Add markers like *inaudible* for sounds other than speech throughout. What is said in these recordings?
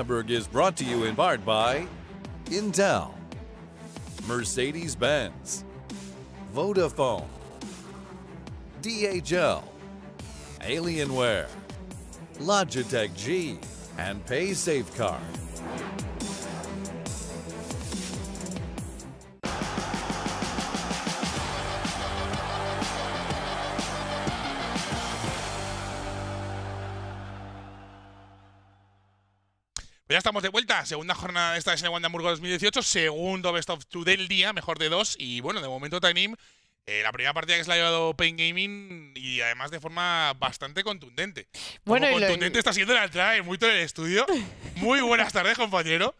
Hamburg is brought to you in part by Intel, Mercedes Benz, Vodafone, DHL, Alienware, Logitech G, and PaySafeCard. estamos de vuelta. Segunda jornada de esta de Wandamburgo 2018. Segundo best of two del día, mejor de dos. Y bueno, de momento Tainim, eh, la primera partida que se la ha llevado Pain Gaming y además de forma bastante contundente. contundente está siendo la trae muy en el estudio. Muy buenas tardes, compañero.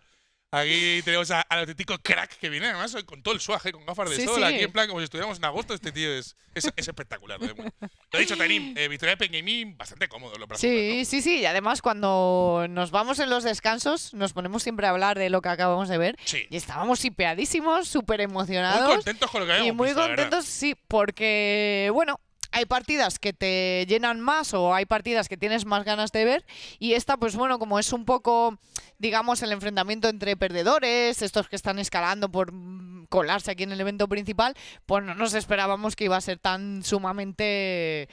Aquí tenemos al auténtico crack que viene, además, con todo el suaje, con gafas de sol. Aquí, en plan, como si estuviéramos en agosto, este tío es, espectacular. lo he dicho, Tanim, eh, Victoria Victoria Pengamín, bastante cómodo lo Sí, sí, sí. Y además, cuando nos vamos en los descansos, nos ponemos siempre a hablar de lo que acabamos de ver. Sí. Y estábamos hipeadísimos, súper emocionados. Muy contentos con lo que habíamos Y muy contentos, sí, porque, bueno, hay partidas que te llenan más o hay partidas que tienes más ganas de ver y esta pues bueno, como es un poco digamos el enfrentamiento entre perdedores, estos que están escalando por mm, colarse aquí en el evento principal, pues no nos esperábamos que iba a ser tan sumamente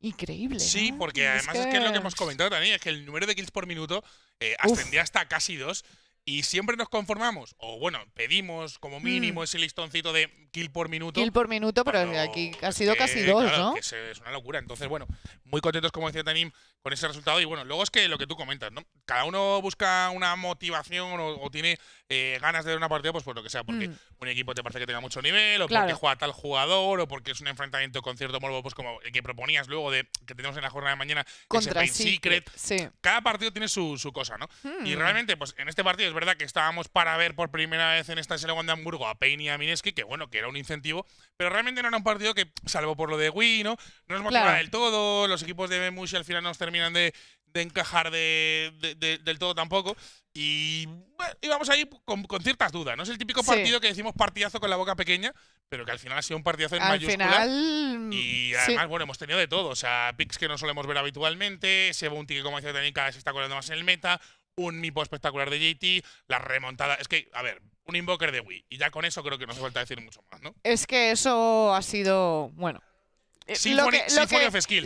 increíble. Sí, porque además es que... es lo que hemos comentado también, es que el número de kills por minuto eh, ascendía hasta casi dos y siempre nos conformamos, o bueno, pedimos como mm. mínimo ese listoncito de kill por minuto. Kill por minuto, pero, aquí ha sido casi dos, ¿no? Que es una locura. Entonces, bueno, muy contentos, como decía Tanim, con ese resultado. Y bueno, luego es que lo que tú comentas, ¿no? Cada uno busca una motivación o, tiene eh, ganas de ver una partida, pues por lo que sea, porque mm. un equipo te parece que tenga mucho nivel, o porque juega tal jugador, o porque es un enfrentamiento con cierto morbo, pues como el que proponías luego de que tenemos en la jornada de mañana, Contra ese Secret. Cada partido tiene su, cosa, ¿no? Y hmm. realmente, pues en este partido es verdad que estábamos para ver por primera vez en esta selección de Hamburgo a Payne y a Mineski, que bueno, que era un incentivo, pero realmente no era un partido que, salvo por lo de Wii, ¿no? No nos motivaba del todo, los equipos de Bemush al final nos terminaron terminan de, encajar del todo tampoco. Y bueno, íbamos ahí con, ciertas dudas. No es el típico partido que decimos partidazo con la boca pequeña, pero que al final ha sido un partidazo en mayúscula. Final, y además, bueno, hemos tenido de todo. O sea, picks que no solemos ver habitualmente, bounty que como decía también cada vez se está colando más en el meta, un mipo espectacular de JT, la remontada. Es que, a ver, un invoker de Wii. Y ya con eso creo que no hace falta decir mucho más, ¿no? Es que eso ha sido, bueno,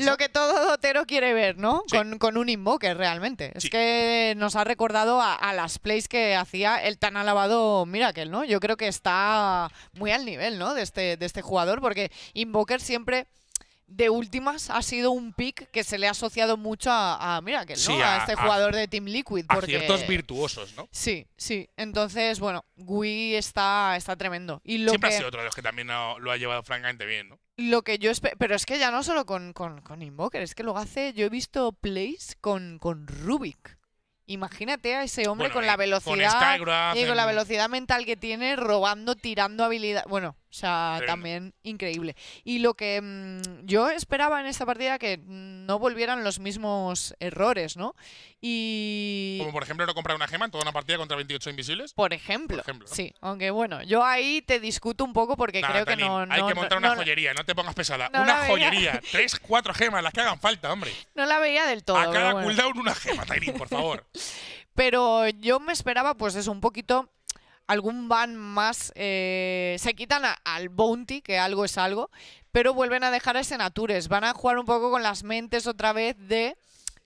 lo que, todo dotero quiere ver, ¿no? Con, un invoker realmente. Es que nos ha recordado a, las plays que hacía el tan alabado Miracle, ¿no? Yo creo que está muy al nivel, ¿no? Este, de este, jugador, porque invoker siempre de últimas ha sido un pick que se le ha asociado mucho a, a Miracle, ¿no? a, este jugador de Team Liquid. A ciertos virtuosos, ¿no? Sí, sí. Entonces, bueno, Gui está, está tremendo. Y lo Siempre ha sido otro de los que también lo ha llevado francamente bien, ¿no? Lo que yo espero. Pero es que ya no solo con, Invoker, es que lo hace. Yo he visto plays con, con Rubik. Imagínate a ese hombre eh, con la velocidad. Con y con la velocidad mental que tiene, robando, tirando habilidad. Bueno, o sea, también increíble. Y lo que mm, yo esperaba en esta partida que mm, no volvieran los mismos errores, ¿no? Y... Como por ejemplo no comprar una gema en toda una partida contra 28 invisibles. Por ejemplo. Sí, aunque bueno, yo ahí te discuto un poco porque creo que no, Hay que montar una joyería, no te pongas pesada. una joyería. *laughs* Tres, cuatro gemas, las que hagan falta, hombre. No la veía del todo. A cada cooldown una gema, Tairin, por favor. *laughs* pero yo me esperaba, pues es un poquito algún van más. Eh, se quitan al bounty, que algo es algo, pero vuelven a dejar a Senatures. Van a jugar un poco con las mentes otra vez de.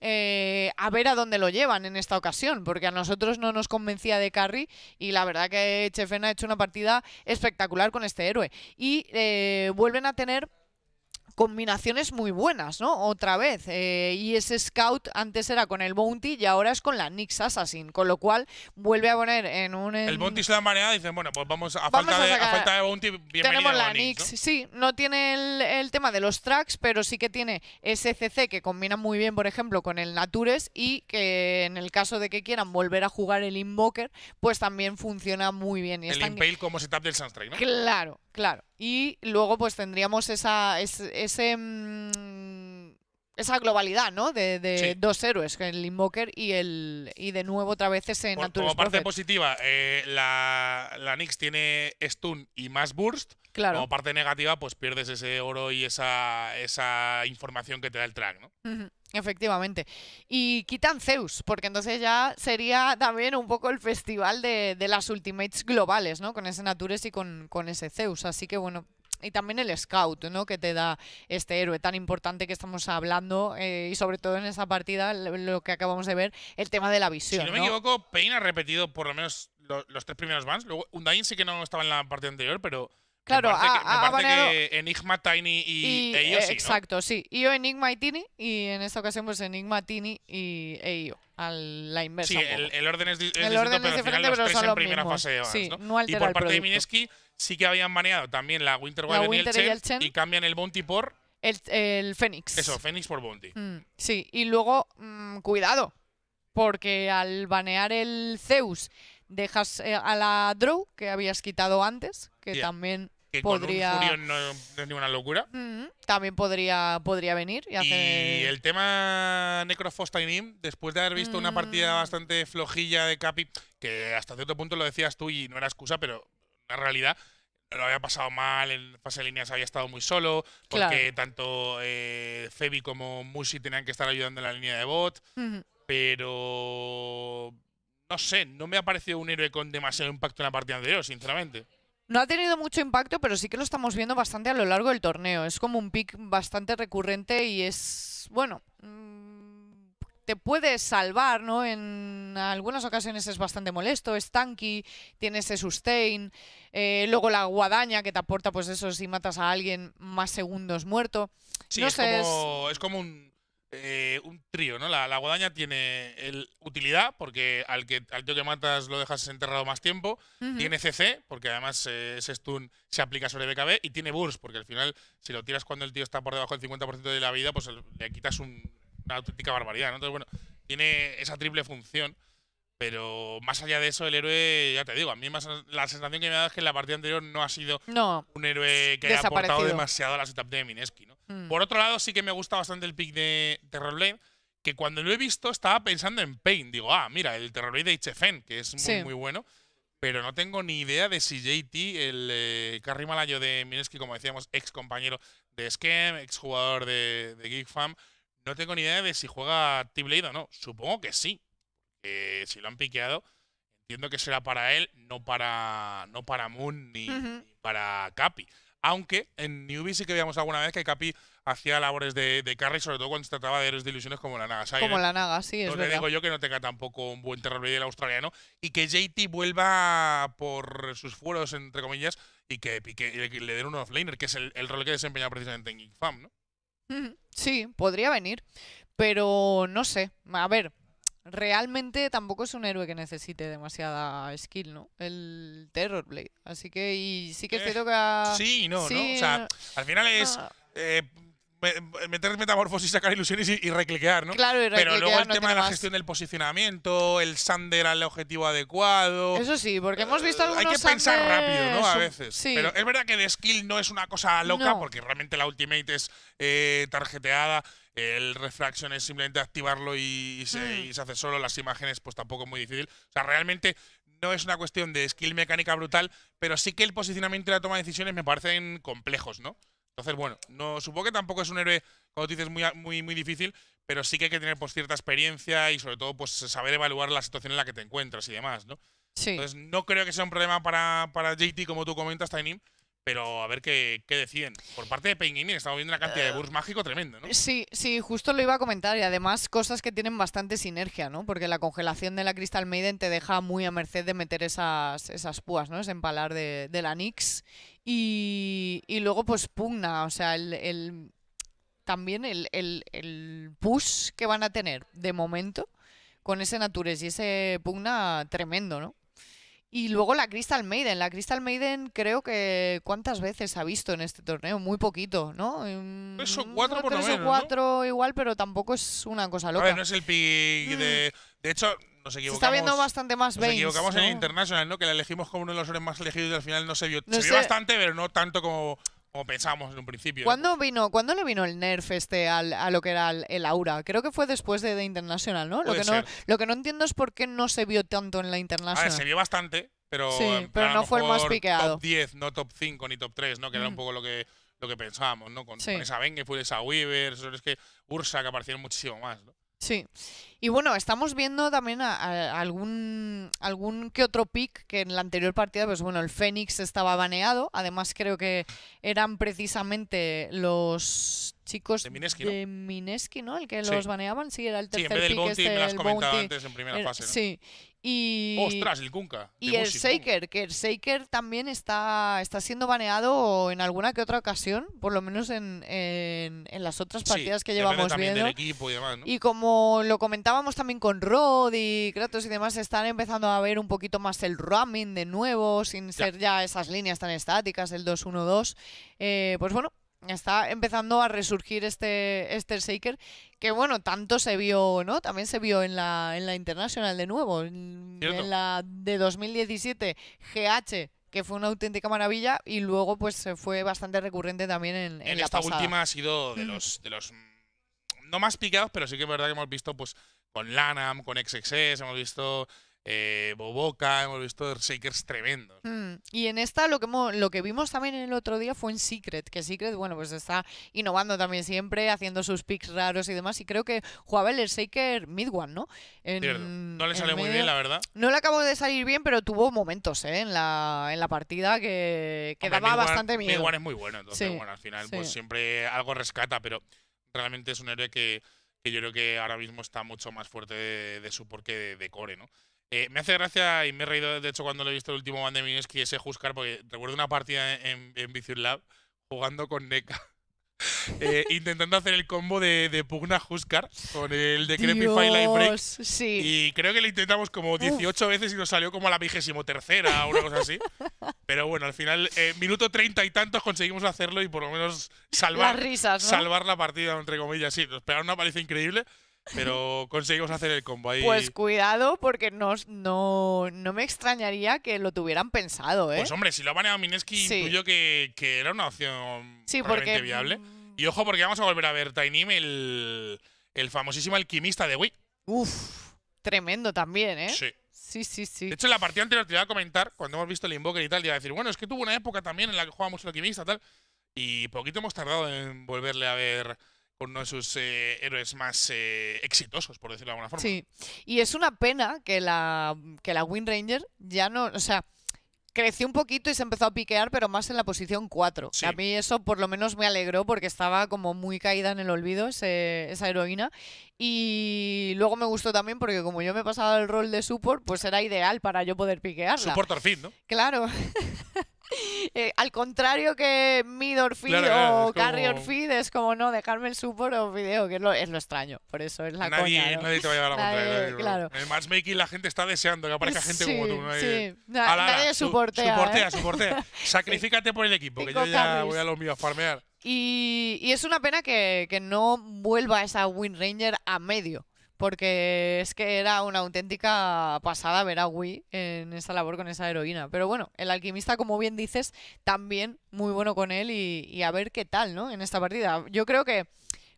Eh, a ver a dónde lo llevan en esta ocasión, porque a nosotros no nos convencía de Carry y la verdad que Chefena ha hecho una partida espectacular con este héroe. Y eh, vuelven a tener combinaciones muy buenas, ¿no? Otra vez. Eh, y ese scout antes era con el Bounty y ahora es con la Nix Assassin, con lo cual vuelve a poner en un. El Bounty se la manera dicen, bueno, pues vamos a, falta, de, de Bounty, bienvenido Tenemos la, Nix. ¿no? Sí, no tiene el, tema de los tracks, pero sí que tiene SCC que combina muy bien, por ejemplo, con el Natures y que en el caso de que quieran volver a jugar el Invoker, pues también funciona muy bien. Y el Impale como setup del Sunstrike, ¿no? Claro. Claro. Y luego pues tendríamos esa, ese, mm, esa globalidad, ¿no? De, dos héroes, el Invoker y el y de nuevo otra vez ese Por, Como parte positiva, eh, la, la Nix tiene stun y más burst. Claro. Como parte negativa, pues pierdes ese oro y esa, información que te da el track, ¿no? Efectivamente. Y quitan Zeus, porque entonces ya sería también un poco el festival de, las Ultimates globales, ¿no? Con ese Natures y con, ese Zeus. Así que bueno, y también el scout ¿no? que te da este héroe tan importante que estamos hablando eh, y sobre todo en esa partida lo que acabamos de ver, el tema de la visión. Si no, me equivoco, Payne ha repetido por lo menos los tres primeros bans. Luego, Undyne sí que no estaba en la partida anterior, pero Claro, que, Enigma, Tiny y, ellos, eh, Exacto, sí. E.I.O., Enigma y Tiny. Y en esta ocasión, pues Enigma, Tiny y E.I.O., A la inversa. Sí, el, orden es, diferente, el pero es los tres en primera fase sí, ¿no? y por parte de Mineski sí que habían baneado también la Winter Wild y, y, cambian el Bounty por… El, el Fénix. Eso, Fénix por Bounty. Mm, sí, y luego, mm, cuidado, porque al banear el Zeus dejas eh, a la draw que habías quitado antes, que también que podría. Con no, es ninguna locura. Mm, también podría, podría venir y, hacer. Y el tema Necrofos Tainim, después de haber visto una mm. partida bastante flojilla de Capi, que hasta cierto punto lo decías tú y no era excusa, pero la realidad. Lo había pasado mal, en fase de líneas había estado muy solo, porque tanto eh, Febi como Musi tenían que estar ayudando en la línea de bot. Pero no sé, no me ha parecido un héroe con demasiado impacto en la partida anterior, sinceramente. No ha tenido mucho impacto, pero sí que lo estamos viendo bastante a lo largo del torneo. Es como un pick bastante recurrente y es, bueno, mm, te puede salvar, ¿no? En algunas ocasiones es bastante molesto, es tanky, tiene ese sustain, eh, luego la guadaña que te aporta, pues eso, si matas a alguien, más segundos muerto. Sí, es, como, es como un eh, un trío, ¿no? La, guadaña tiene el, utilidad, porque al, que, al tío que matas lo dejas enterrado más tiempo. Tiene CC, porque además eh, ese stun se aplica sobre BKB. Y tiene burst, porque al final, si lo tiras cuando el tío está por debajo del 50% de la vida, pues le quitas una auténtica barbaridad, ¿no? Entonces, bueno, tiene esa triple función. Pero más allá de eso, el héroe, ya te digo, a mí más, la sensación que me da es que en la partida anterior no ha sido un héroe que haya aportado demasiado a la setup de Mineski, ¿no? Mm. Por otro lado, sí que me gusta bastante el pick de Terrorblade, que cuando lo he visto estaba pensando en Pain. Digo, ah, mira, el Terrorblade de HFN, que es muy, muy bueno. Pero no tengo ni idea de si JT, el eh, carry malayo de Mineski, como decíamos, ex compañero de Skem, ex jugador de, de Geek no tengo ni idea de si juega T-Blade o no. Supongo que sí. si lo han piqueado, entiendo que será para él, no para, no para Moon ni, ni para Capi. Aunque en Newbie sí que veíamos alguna vez que Capi hacía labores de, de carry, sobre todo cuando se trataba de héroes de ilusiones como la Naga. como la Naga, sí, es no le digo yo que no tenga tampoco un buen terror el australiano y que JT vuelva por sus fueros, entre comillas, y que, le den un offliner que es el, rol que desempeña precisamente en Geek ¿no? *laughs* Sí, podría venir, pero no sé. A ver, realmente tampoco es un héroe que necesite demasiada skill, ¿no? El Terrorblade. Así que, y sí que te espero eh, que. Sí, no, ¿no? O sea, al final es. Eh, meter metamorfosis, sacar ilusiones y, y recliquear, ¿no? Claro, Pero luego el tema de la gestión del posicionamiento, el Sander al objetivo adecuado. Eso sí, porque hemos visto eh, algunos. Hay que pensar rápido, ¿no? A veces. Pero es verdad que de skill no es una cosa loca, porque realmente la ultimate es eh, tarjeteada el refraction es simplemente activarlo mm. y, se, hace solo. Las imágenes, pues tampoco es muy difícil. O sea, realmente no es una cuestión de skill mecánica brutal, pero sí que el posicionamiento y la toma de decisiones me parecen complejos, ¿no? Entonces, bueno, no, supongo que tampoco es un héroe, como tú dices, muy, muy, muy difícil, pero sí que hay que tener pues, cierta experiencia y sobre todo pues saber evaluar la situación en la que te encuentras y demás, ¿no? Sí. Entonces, no creo que sea un problema para, para JT, como tú comentas, Tainim pero a ver qué, qué, deciden. Por parte de Penguin, estamos viendo una cantidad de eh, burst mágico tremendo, ¿no? Sí, sí, justo lo iba a comentar y además cosas que tienen bastante sinergia, ¿no? Porque la congelación de la Crystal Maiden te deja muy a merced de meter esas, esas púas, ¿no? Ese empalar de, de la Nix y, luego pues pugna, o sea, el... también el, el, push que van a tener de momento con ese Natures y ese pugna tremendo, ¿no? Y luego la Crystal Maiden. La Crystal Maiden creo que cuántas veces ha visto en este torneo. Muy poquito, ¿no? Tres mm, cuatro por lo menos. cuatro igual, pero tampoco es una cosa loca. no es el pick de... Mm. De hecho, nos equivocamos. está viendo bastante más Nos equivocamos en International, ¿no? Que la elegimos como uno de los hombres más elegidos y al final no se vio. se vio bastante, pero no tanto como como pensábamos en un principio. ¿Cuándo, vino, le vino el nerf este al, a lo que era el, aura? Creo que fue después de, de International, ¿no? Lo que no, lo que no entiendo es por qué no se vio tanto en la International. A se vio bastante, pero, pero no fue el más piqueado. Top 10, no top 5 ni top 3, ¿no? Que era un mm. poco lo que, lo que pensábamos, ¿no? Con, esa Bengue, fue esa Weaver, es que Ursa que aparecieron muchísimo más, ¿no? Sí. Y bueno, estamos viendo también algún, algún que otro pick que en la anterior partida, pues bueno, el Fénix estaba baneado. Además, creo que eran precisamente los chicos de Mineski, ¿no? El que los baneaban, sí, era el tercer pick este, me en primera fase. Sí, y, el Shaker, que el Shaker también está, está siendo baneado en alguna que otra ocasión, por lo menos en, las otras partidas que llevamos viendo. y, como lo comentábamos también con Rod y Kratos y demás, están empezando a ver un poquito más el roaming de nuevo, sin ser ya esas líneas tan estáticas, el 2-1-2. Eh, pues bueno, está empezando a resurgir este, este Shaker, que bueno, tanto se vio, ¿no? También se vio en la, en la Internacional de nuevo, en, la de 2017, GH que fue una auténtica maravilla y luego pues se fue bastante recurrente también en, en, en esta última ha sido de los de los no más picados pero sí que es verdad que hemos visto pues con Lanham, con XXS hemos visto eh, Boboca, hemos visto shakers tremendos. Mm, y en esta lo que, lo que vimos también el otro día fue en Secret, que Secret, bueno, pues está innovando también siempre, haciendo sus picks raros y demás, y creo que jugaba el shaker mid ¿no? no le sale muy bien, la verdad. No le acabó de salir bien, pero tuvo momentos ¿eh? en, la, partida que, daba bastante miedo. Mid es muy bueno, entonces, al final pues, siempre algo rescata, pero realmente es un héroe que, yo creo que ahora mismo está mucho más fuerte de, su porqué de core, ¿no? Eh, me hace gracia y me he reído, de hecho, cuando lo he visto el último Van de Mineski, ese Huskar, porque recuerdo una partida en, en Lab jugando con NECA. *laughs* Eh, *laughs* intentando hacer el combo de, Pugna Huskar con el de Creepy File Break. Sí. Y creo que lo intentamos como 18 veces y nos salió como a la vigésimo tercera o una cosa así. *laughs* Pero bueno, al final, eh, minuto 30 y tantos conseguimos hacerlo y por lo menos salvar, risas, salvar la partida, entre comillas. Sí, nos pegaron una paliza increíble. Pero conseguimos hacer el combo ahí. Pues cuidado, porque no, no, me extrañaría que lo tuvieran pensado, ¿eh? Pues hombre, si lo ha baneado Mineski, sí. que, era una opción sí, mm, viable. Y ojo, porque vamos a volver a ver Tainim, el, el famosísimo alquimista de Wii. Uf, tremendo también, ¿eh? Sí. Sí, sí, sí. De hecho, en la partida anterior te iba a comentar, cuando hemos visto el Invoker y tal, iba a decir, bueno, es que tuvo una época también en la que jugábamos el alquimista y tal. Y poquito hemos tardado en volverle a ver uno de sus eh, héroes más eh, exitosos, por decirlo de alguna forma. Sí, y es una pena que la, que la Wind Ranger ya no, o sea, creció un poquito y se empezó a piquear, pero más en la posición 4. A mí eso por lo menos me alegró porque estaba como muy caída en el olvido esa heroína. Y luego me gustó también porque como yo me he pasado el rol de support, pues era ideal para yo poder piquearla. Support al fin, ¿no? Claro. *laughs* Eh, al contrario que Mid Feed o Carry como... es como no dejarme el support o video, que es lo, extraño. Por eso es la nadie, coña, ¿no? Nadie te va a llevar la En el matchmaking la gente está deseando que aparezca gente como tú. Sí, nadie suportea. ¿eh? Suportea, *laughs* por el equipo, que yo ya voy a los míos a farmear. Y, es una pena que, no vuelva esa Wind Ranger a medio porque es que era una auténtica pasada ver a Wii en esa labor con esa heroína. Pero bueno, el alquimista, como bien dices, también muy bueno con él y, a ver qué tal, ¿no? En esta partida. Yo creo que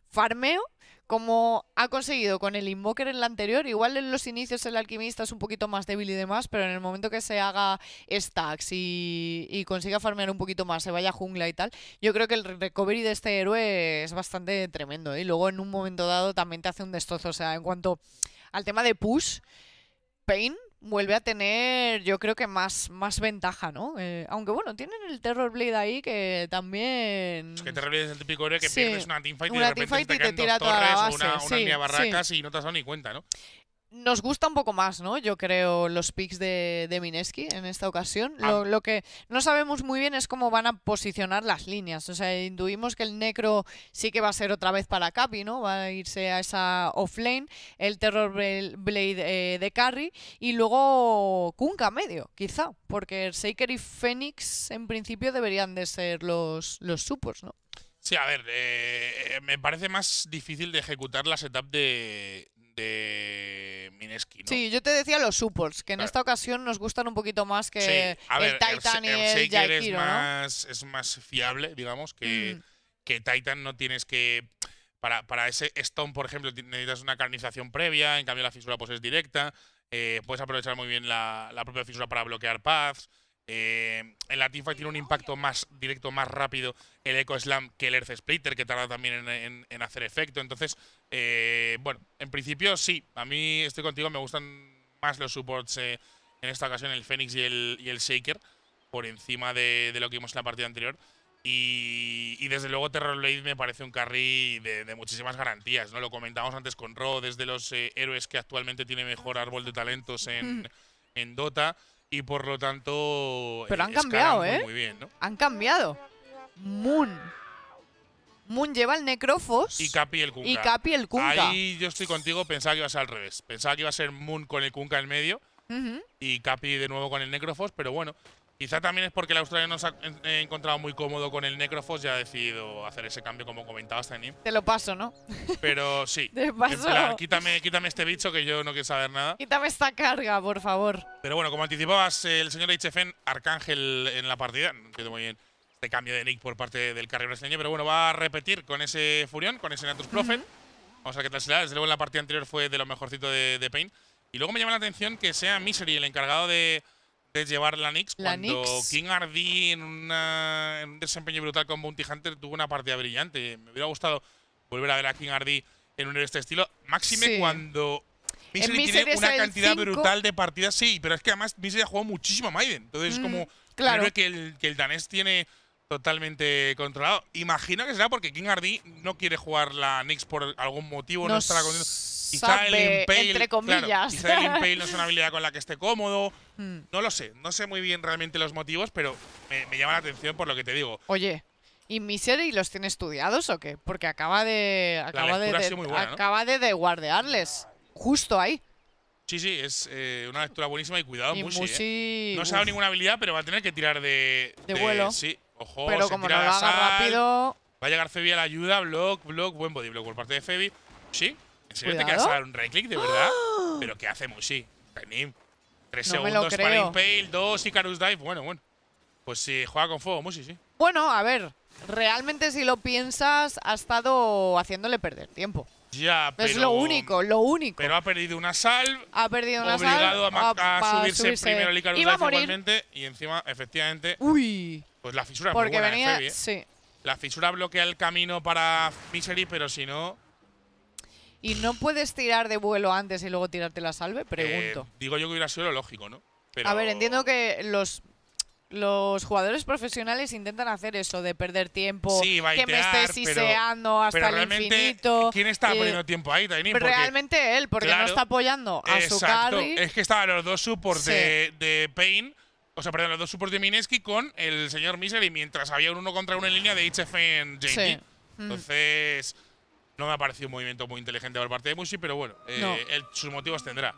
farmeo como ha conseguido con el Invoker en la anterior, igual en los inicios el alquimista es un poquito más débil y demás, pero en el momento que se haga stacks y, y consiga farmear un poquito más, se vaya a jungla y tal, yo creo que el recovery de este héroe es bastante tremendo. ¿eh? Y luego en un momento dado también te hace un destrozo. O sea, en cuanto al tema de push, Pain vuelve a tener, yo creo que más, más ventaja, ¿no? Eh, aunque bueno, tienen el Terror Blade ahí que también. Es que Blade es el típico héroe que pierdes una teamfight y de repente te, te, tira toda la base. una, una barracas y no te has dado ni cuenta, ¿no? nos gusta un poco más, ¿no? Yo creo los picks de, Mineski en esta ocasión. Lo, que no sabemos muy bien es cómo van a posicionar las líneas. O sea, intuimos que el Necro sí que va a ser otra vez para Capi, ¿no? Va a irse a esa offlane, el Terror Blade eh, de Carry y luego Kunka medio, quizá, porque Saker y Phoenix en principio deberían de ser los, los supers, ¿no? Sí, a ver, eh, me parece más difícil de ejecutar la setup de, de Mineski. ¿no? Sí, yo te decía los supports, que en esta ocasión nos gustan un poquito más que el Titan y el, es más, es más fiable, digamos, mm. que, Titan no tienes que... Para, para, ese stone, por ejemplo, necesitas una carnización previa, en cambio la fisura pues es directa, eh, puedes aprovechar muy bien la, la propia fisura para bloquear paths. Eh, el Artifact tiene un impacto más directo, más rápido el Eco Slam que el Earth Splitter, que tarda también en, hacer efecto. Entonces, eh, bueno, en principio sí, a mí estoy contigo, me gustan más los supports eh, en esta ocasión, el Phoenix y el, Shaker, por encima de, lo que vimos en la partida anterior. Y, desde luego Terrorblade me parece un carry de, muchísimas garantías, ¿no? Lo comentamos antes con Ro, desde los eh, héroes que actualmente tiene mejor árbol de talentos en *laughs* Dota y por lo tanto. Pero eh, han cambiado, pues, ¿eh? Muy bien, ¿no? Han cambiado. Moon. Moon lleva el Necrofos. Y Capi el Kunka. Y Capi el Kunka. Ahí yo estoy contigo, pensaba que iba a ser al revés. Pensaba que iba a ser Moon con el Kunka en medio. Y Capi de nuevo con el Necrofos, pero bueno, Quizá también es porque el australiano se ha eh, encontrado muy cómodo con el Necrofos y ha decidido hacer ese cambio, como comentabas, Tanim. Te lo paso, ¿no? Pero sí. *laughs* Te paso. quítame, quítame este bicho que yo no quiero saber nada. Quítame esta carga, por favor. Pero bueno, como anticipabas, el señor HFN, Arcángel en la partida. No entiendo muy bien este cambio de nick por parte del carril brasileño, pero bueno, va a repetir con ese Furión, con ese Natus Prophet. Vamos a que qué tal Desde luego en la partida anterior fue de lo mejorcito de, de Pain. Y luego me llama la atención que sea Misery el encargado de llevar la Nix cuando King Hardy en, un desempeño brutal con Bounty Hunter tuvo una partida brillante. Me hubiera gustado volver a ver a King Hardy en un este estilo. Máxime cuando Misery tiene una cantidad brutal de partidas, sí, pero es que además Misery ha jugado muchísimo a Maiden. Entonces es mm, como claro. que el, danés tiene totalmente controlado. Imagino que será porque King Hardy no quiere jugar la Nix por algún motivo, no, estará contento quizá el impale, entre comillas. no es una *laughs* habilidad con la que esté cómodo. Hmm. No lo sé. No sé muy bien realmente los motivos, pero me, llama la atención por lo que te digo. Oye, ¿Y Misery los tiene estudiados o qué? Porque acaba de. Acaba, de, acaba de, guardearles. Justo ahí. Sí, sí, es eh, una lectura buenísima y cuidado, muy Mushi. ¿eh? No se ha dado ninguna habilidad, pero va a tener que tirar de. vuelo. Sí, ojo, pero se como rápido. Va a llegar Febi a la ayuda. Block, block, buen body por parte de Febi. Sí, ¿En serio Cuidado. te a dar un right click de verdad? ¡Ah! ¿Pero qué hace Mushi? Penim. Tres segundos para Impale, dos Icarus Dive. Bueno, bueno. Pues sí, juega con fuego Mushi, sí. Bueno, a ver. Realmente, si lo piensas, ha estado haciéndole perder tiempo. Ya, pero, es lo único, lo único. Pero ha perdido una salve. Ha perdido una obligado salve. Obligado a, subirse, primero al Icarus Iba Dive igualmente. Y encima, efectivamente. Uy. Pues la fisura Porque venía, ¿eh? Sí. La fisura bloquea el camino para Misery, pero si no. ¿Y no puedes tirar de vuelo antes y luego tirarte la salve? Eh, Pregunto. digo yo que hubiera sido lógico, ¿no? A ver, entiendo que los los jugadores profesionales intentan hacer eso, de perder tiempo, sí, baitear, que me estés siseando hasta el infinito. ¿Quién está eh, poniendo tiempo ahí, Realmente él, porque no está apoyando a su carry. Es que estaban los dos supports de, Payne, o sea, perdón, los dos supports de Mineski con el señor Misery, mientras había un uno contra uno en línea de HF Entonces… No me ha parecido un movimiento muy inteligente por parte de Musi, pero bueno, eh, sus motivos tendrá.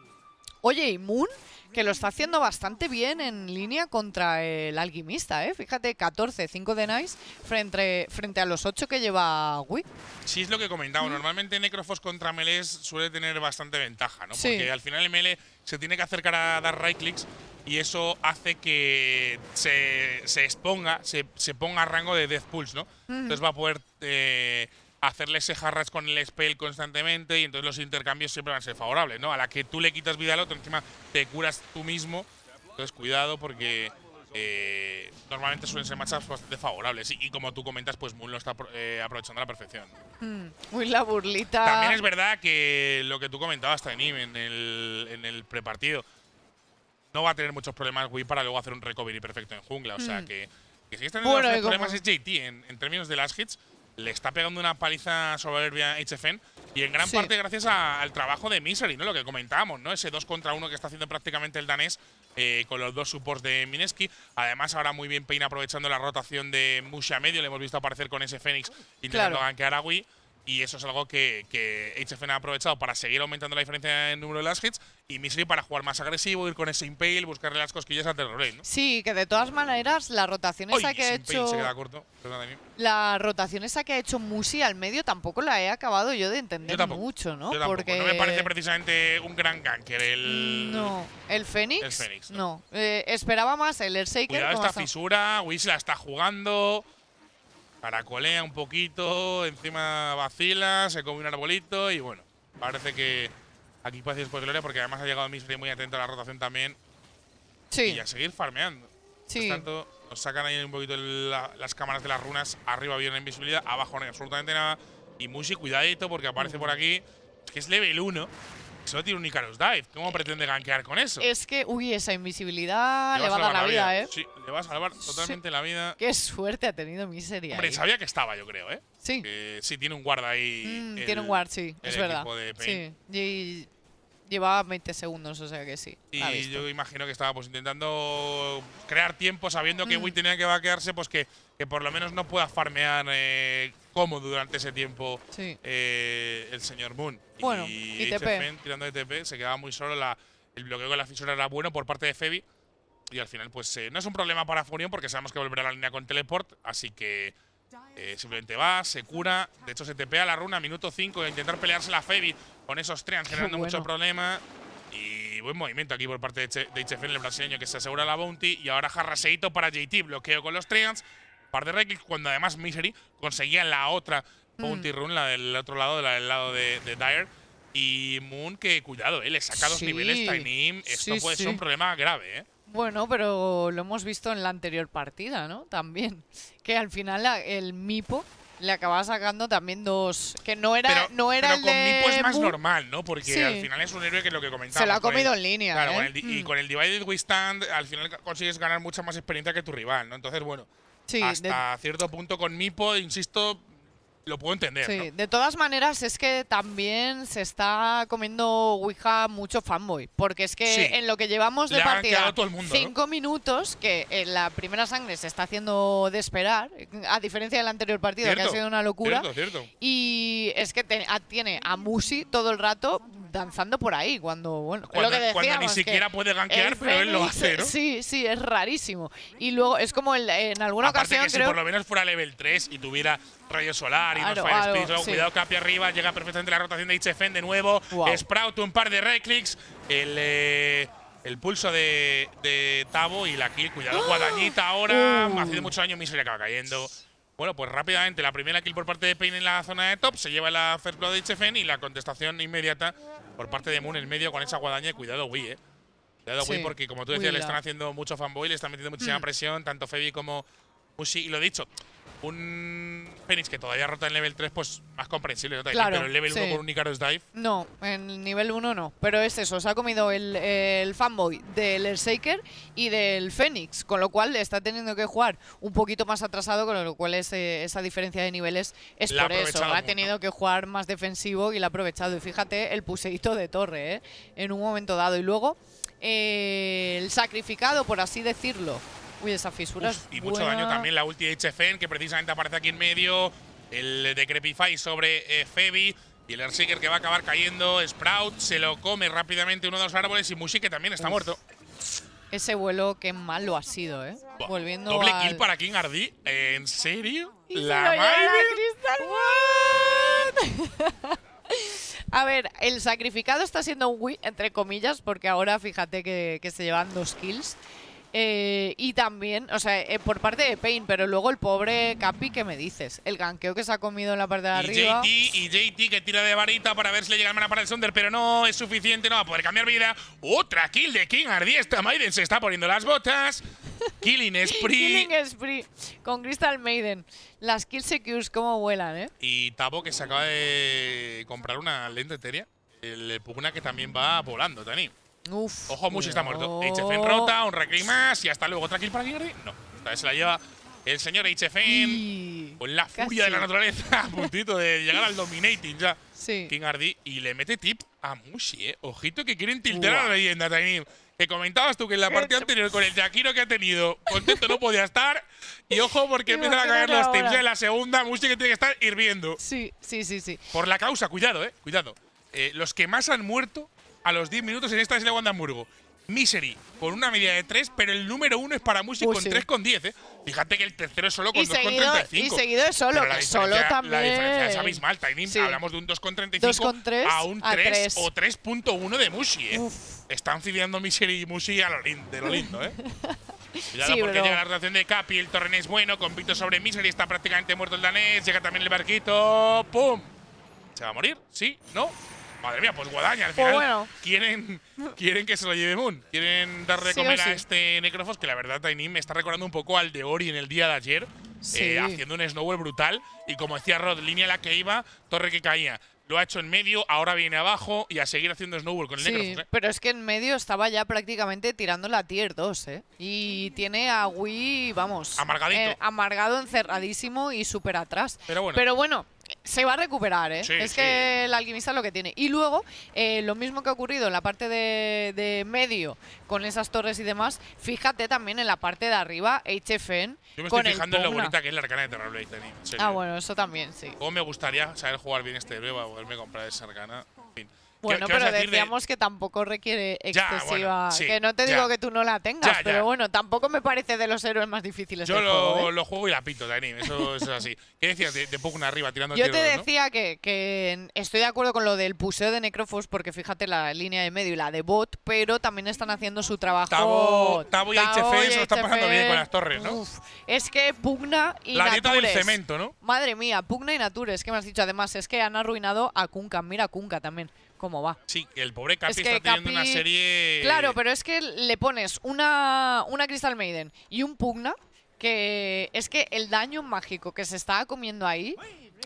Oye, y Moon, que lo está haciendo bastante bien en línea contra el alquimista, ¿eh? Fíjate, 14, 5 de Nice frente, frente a los 8 que lleva Wii. Sí, es lo que comentaba. comentado. Normalmente Necrofos contra Melee suele tener bastante ventaja, ¿no? Porque al final el se tiene que acercar a dar right clicks y eso hace que se, se exponga, se, ponga a rango de Death Pulse, ¿no? Entonces va a poder. Eh, hacerle ese jarras con el spell constantemente y entonces los intercambios siempre van a ser favorables, ¿no? A la que tú le quitas vida al otro, encima te curas tú mismo. Entonces cuidado porque eh, normalmente suelen ser matchups bastante favorables. Y, como tú comentas, pues Moon lo está eh, aprovechando a la perfección. Hmm, muy la burlita. También es verdad que lo que tú comentabas, Tainim, en el, en el prepartido, no va a tener muchos problemas Wii para luego hacer un recovery perfecto en jungla. O sea hmm. que, si está teniendo problemas es JT en términos de las hits le está pegando una paliza soberbia HFN y en gran parte gracias al trabajo de Misery, ¿no? Lo que comentábamos, ¿no? Ese 2 contra 1 que está haciendo prácticamente el danés eh, con los dos supports de Mineski. Además, ahora muy bien Pein aprovechando la rotación de Musha medio. Le hemos visto aparecer con ese Fénix intentando claro. gankear a Wii. Y eso es algo que, HFN ha aprovechado para seguir aumentando la diferencia en número de las hits y Misri para jugar más agresivo, ir con ese impale, buscarle las cosquillas al Terror ¿no? Sí, que de todas maneras la rotación esa que ha hecho. Se corto. La rotación esa que ha hecho Musi al medio tampoco la he acabado yo de entender mucho, ¿no? Porque no me parece precisamente un gran ganker el. No, el Fénix. El no. Eh, esperaba más el Earthshaker. Cuidado esta fisura, Wisla la está jugando. Caracolea un poquito, encima vacila, se come un arbolito y bueno, parece que aquí puede después gloria porque además ha llegado Misery muy atento a la rotación también. Sí. Y a seguir farmeando. Sí. Por tanto, nos sacan ahí un poquito las cámaras de las runas. Arriba viene la invisibilidad, abajo no hay absolutamente nada. Y Musi, cuidadito porque aparece por aquí. Es que es level 1. Solo tiene un Icarus Dive. ¿Cómo pretende gankear con eso? Es que, uy, esa invisibilidad le, va a, dar la, vida, ¿eh? Sí, le va a salvar totalmente la vida. Qué suerte ha tenido Miseria. Hombre, ahí. sabía que estaba, yo creo, ¿eh? Sí. sí, tiene un guard ahí. Mm, tiene un guard, sí. es verdad. De Sí. Y llevaba 20 segundos, o sea que sí. Y yo imagino que estaba pues, intentando crear tiempo sabiendo que mm. Wii tenía que quedarse pues que, que, por lo menos no pueda farmear eh, cómodo durante ese tiempo eh, el señor Moon. Bueno, y, TP. tirando de TP se quedaba muy solo, el bloqueo de la fisura era bueno por parte de Febi. Y al final, pues eh, no es un problema para Furion porque sabemos que volverá a la línea con Teleport, así que eh, simplemente va, se cura. De hecho, se te pega la runa, minuto 5 de intentar pelearse la Febi con esos treans, *laughs* generando mucho problema. Y buen movimiento aquí por parte de, HFN, el brasileño que se asegura la bounty. Y ahora jarraseito para JT, bloqueo con los trians Par de reckless, cuando además Misery conseguía la otra bounty mm. run, la del otro lado, la del lado de, de Dire. Y Moon, que cuidado, eh, le saca dos niveles Tiny. Esto puede ser un problema grave, eh. Bueno, pero hemos visto en la anterior partida, ¿no? También, que al final el Mipo le acababa sacando también dos. Que no era, no era pero con Mipo es más normal, ¿no? Porque al final es un héroe que lo que comentaba. Se lo ha comido en línea. Claro, con ¿eh? y mm. con el Divided We al final consigues ganar mucha más experiencia que tu rival, ¿no? Entonces, bueno, sí, hasta cierto punto con Mipo, insisto, lo puedo entender. Sí, de todas maneras es que también se está comiendo Ouija mucho fanboy, porque es que en lo que llevamos de partida cinco minutos, que en eh, la primera sangre se está haciendo de esperar, a diferencia del anterior partido, que ha sido una locura. Y es que tiene a Musi todo el rato danzando por ahí cuando, bueno, cuando, ni siquiera puede gankear, pero él lo hace, Sí, sí, es rarísimo. Y luego es como en alguna ocasión si por lo menos fuera level 3 y tuviera rayo solar y fire cuidado que arriba llega perfectamente la rotación de hfn de nuevo, Sprout un par de right clicks, el eh, el pulso de, de Tavo y la kill, cuidado, ¡Ah! guadañita ahora, hace uh. hace mucho daño, Misery acaba cayendo. Bueno, pues rápidamente la primera kill por parte de Payne en la zona de top, se lleva la first blood de HFN y la contestación inmediata por parte de Moon en medio con esa guadaña. Cuidado, Wii, eh. Cuidado, porque como tú decías, le están haciendo mucho fanboy, le están metiendo muchísima mm. presión, tanto Febi como Musi. Y lo dicho, un Fénix que todavía rota en nivel 3, pues más comprensible. ¿no? Claro, pero el level 1 con un Icarus Dive. No, en nivel 1 no. Pero es eso, se ha comido el, fanboy del el y del Fénix, con lo cual está teniendo que jugar un poquito más atrasado, con lo cual es, esa diferencia de niveles es por eso. Ha tenido que jugar más defensivo y lo ha aprovechado. Y fíjate el puseito de torre, ¿eh? en un momento dado. Y luego eh, el sacrificado, por así decirlo, Uy, esa y mucho daño también la ulti de HFN, que precisamente aparece aquí en medio. El de Crepify sobre eh, Febi. Y el Earthseeker que va a acabar cayendo. Sprout se lo come rápidamente uno de los árboles. Y Mushi que también está muerto. Ese vuelo, qué malo ha sido, ¿eh? Volviendo Doble kill para King ¿En serio? Y la *laughs* A ver, el sacrificado está siendo un Wii, entre comillas, porque ahora fíjate que, que se llevan dos kills. Eh, y también, o sea, eh, por parte de Payne, pero luego el pobre Capi, que me dices? El ganqueo que se ha comido en la parte de y JT, y JT que tira de varita para ver si le llega el mana para el Sonder, pero no es suficiente, no va a poder cambiar vida. Otra kill de King Ardiesta. Maiden se está poniendo las botas. *laughs* Killing Spree. Killing Spree con Crystal Maiden. Las kill secures, cómo vuelan, ¿eh? Y Tabo que se acaba de comprar una lente etérea. El eh, Pugna que también va volando, Tani. Uf, Ojo, Mushi está muerto. HFN rota, un reclaim más y hasta luego. kill para Kingardi? No, esta vez se la lleva el señor HFN con la furia de la naturaleza *laughs* a puntito de llegar al dominating ya. Sí. Hardy y le mete tip a Mushi, eh. Ojito que quieren tilterar la leyenda, Tainim. Que comentabas tú que en la partida anterior con el Yakiro que ha tenido, contento no podía estar. Y ojo porque empiezan a caer los tips. En la segunda, Mushi que tiene que estar hirviendo. Sí, sí, sí, sí. Por la causa, cuidado, eh. Cuidado. Eh, los que más han muerto a los 10 minutos en esta es de Hamburgo. Misery con una media de 3, pero el número 1 es para Musi con 3,10. ¿eh? Fíjate que el tercero es solo con 2,35. Y seguido es solo, solo también. La diferencia es abismal. Timing, hablamos de un 2,35 a un 3, o 3,1 de Mushi. ¿eh? Están fideando Misery y Mushi a lo lindo, de lo lindo. ¿eh? *laughs* Cuidado sí, porque llega la rotación de Capi, el torren es bueno, compito sobre Misery, está prácticamente muerto el danés, llega también el barquito, ¡pum! ¿Se va a morir? ¿Sí? ¿No? Madre mía, pues guadaña. Al pues final quieren, quieren que se lo lleve Moon. Quieren darle comer a este Necrofos, que la verdad, Tainim me está recordando un poco al de Ori en el día de ayer, eh, haciendo un snowball brutal. Y como decía Rod, línea la que iba, torre que caía. Lo ha hecho en medio, ahora viene abajo y a seguir haciendo snowball con el Necrofos. ¿eh? Pero es que en medio estaba ya prácticamente tirando la tier 2, ¿eh? Y tiene a Wii, vamos. Amargadito. Eh, amargado, encerradísimo y súper atrás. Pero bueno. Pero bueno se va a recuperar, ¿eh? es que el alquimista es lo que tiene. Y luego, eh, lo mismo que ha ocurrido en la parte de, medio con esas torres y demás, fíjate también en la parte de arriba, HFN. Yo me estoy fijando en lo bonita que es la arcana de Terrorblade Ah, bueno, eso también, sí. o me gustaría saber jugar bien este héroe para poderme comprar esa arcana? Bueno, pero decíamos que tampoco requiere excesiva. que no te digo que tú no la tengas, pero bueno, tampoco me parece de los héroes más difíciles. Yo ¿eh? lo, juego, y la pito, Dani. Eso, es así. ¿Qué decías? De, Pugna arriba tirando Yo te decía que, estoy de acuerdo con lo del puseo de Necrofos, porque fíjate la línea de medio y la de bot, pero también están haciendo su trabajo. Tavo, y HF, eso están pasando bien con las torres, ¿no? es que pugna y La dieta del cemento, ¿no? Madre mía, pugna y es que me has dicho? Además, es que han arruinado a Kunka, Mira a Kunka también cómo va. Sí, el pobre Capi está teniendo una serie. Claro, pero es que le pones una, una Crystal Maiden y un Pugna, que es que el daño mágico que se estaba comiendo ahí.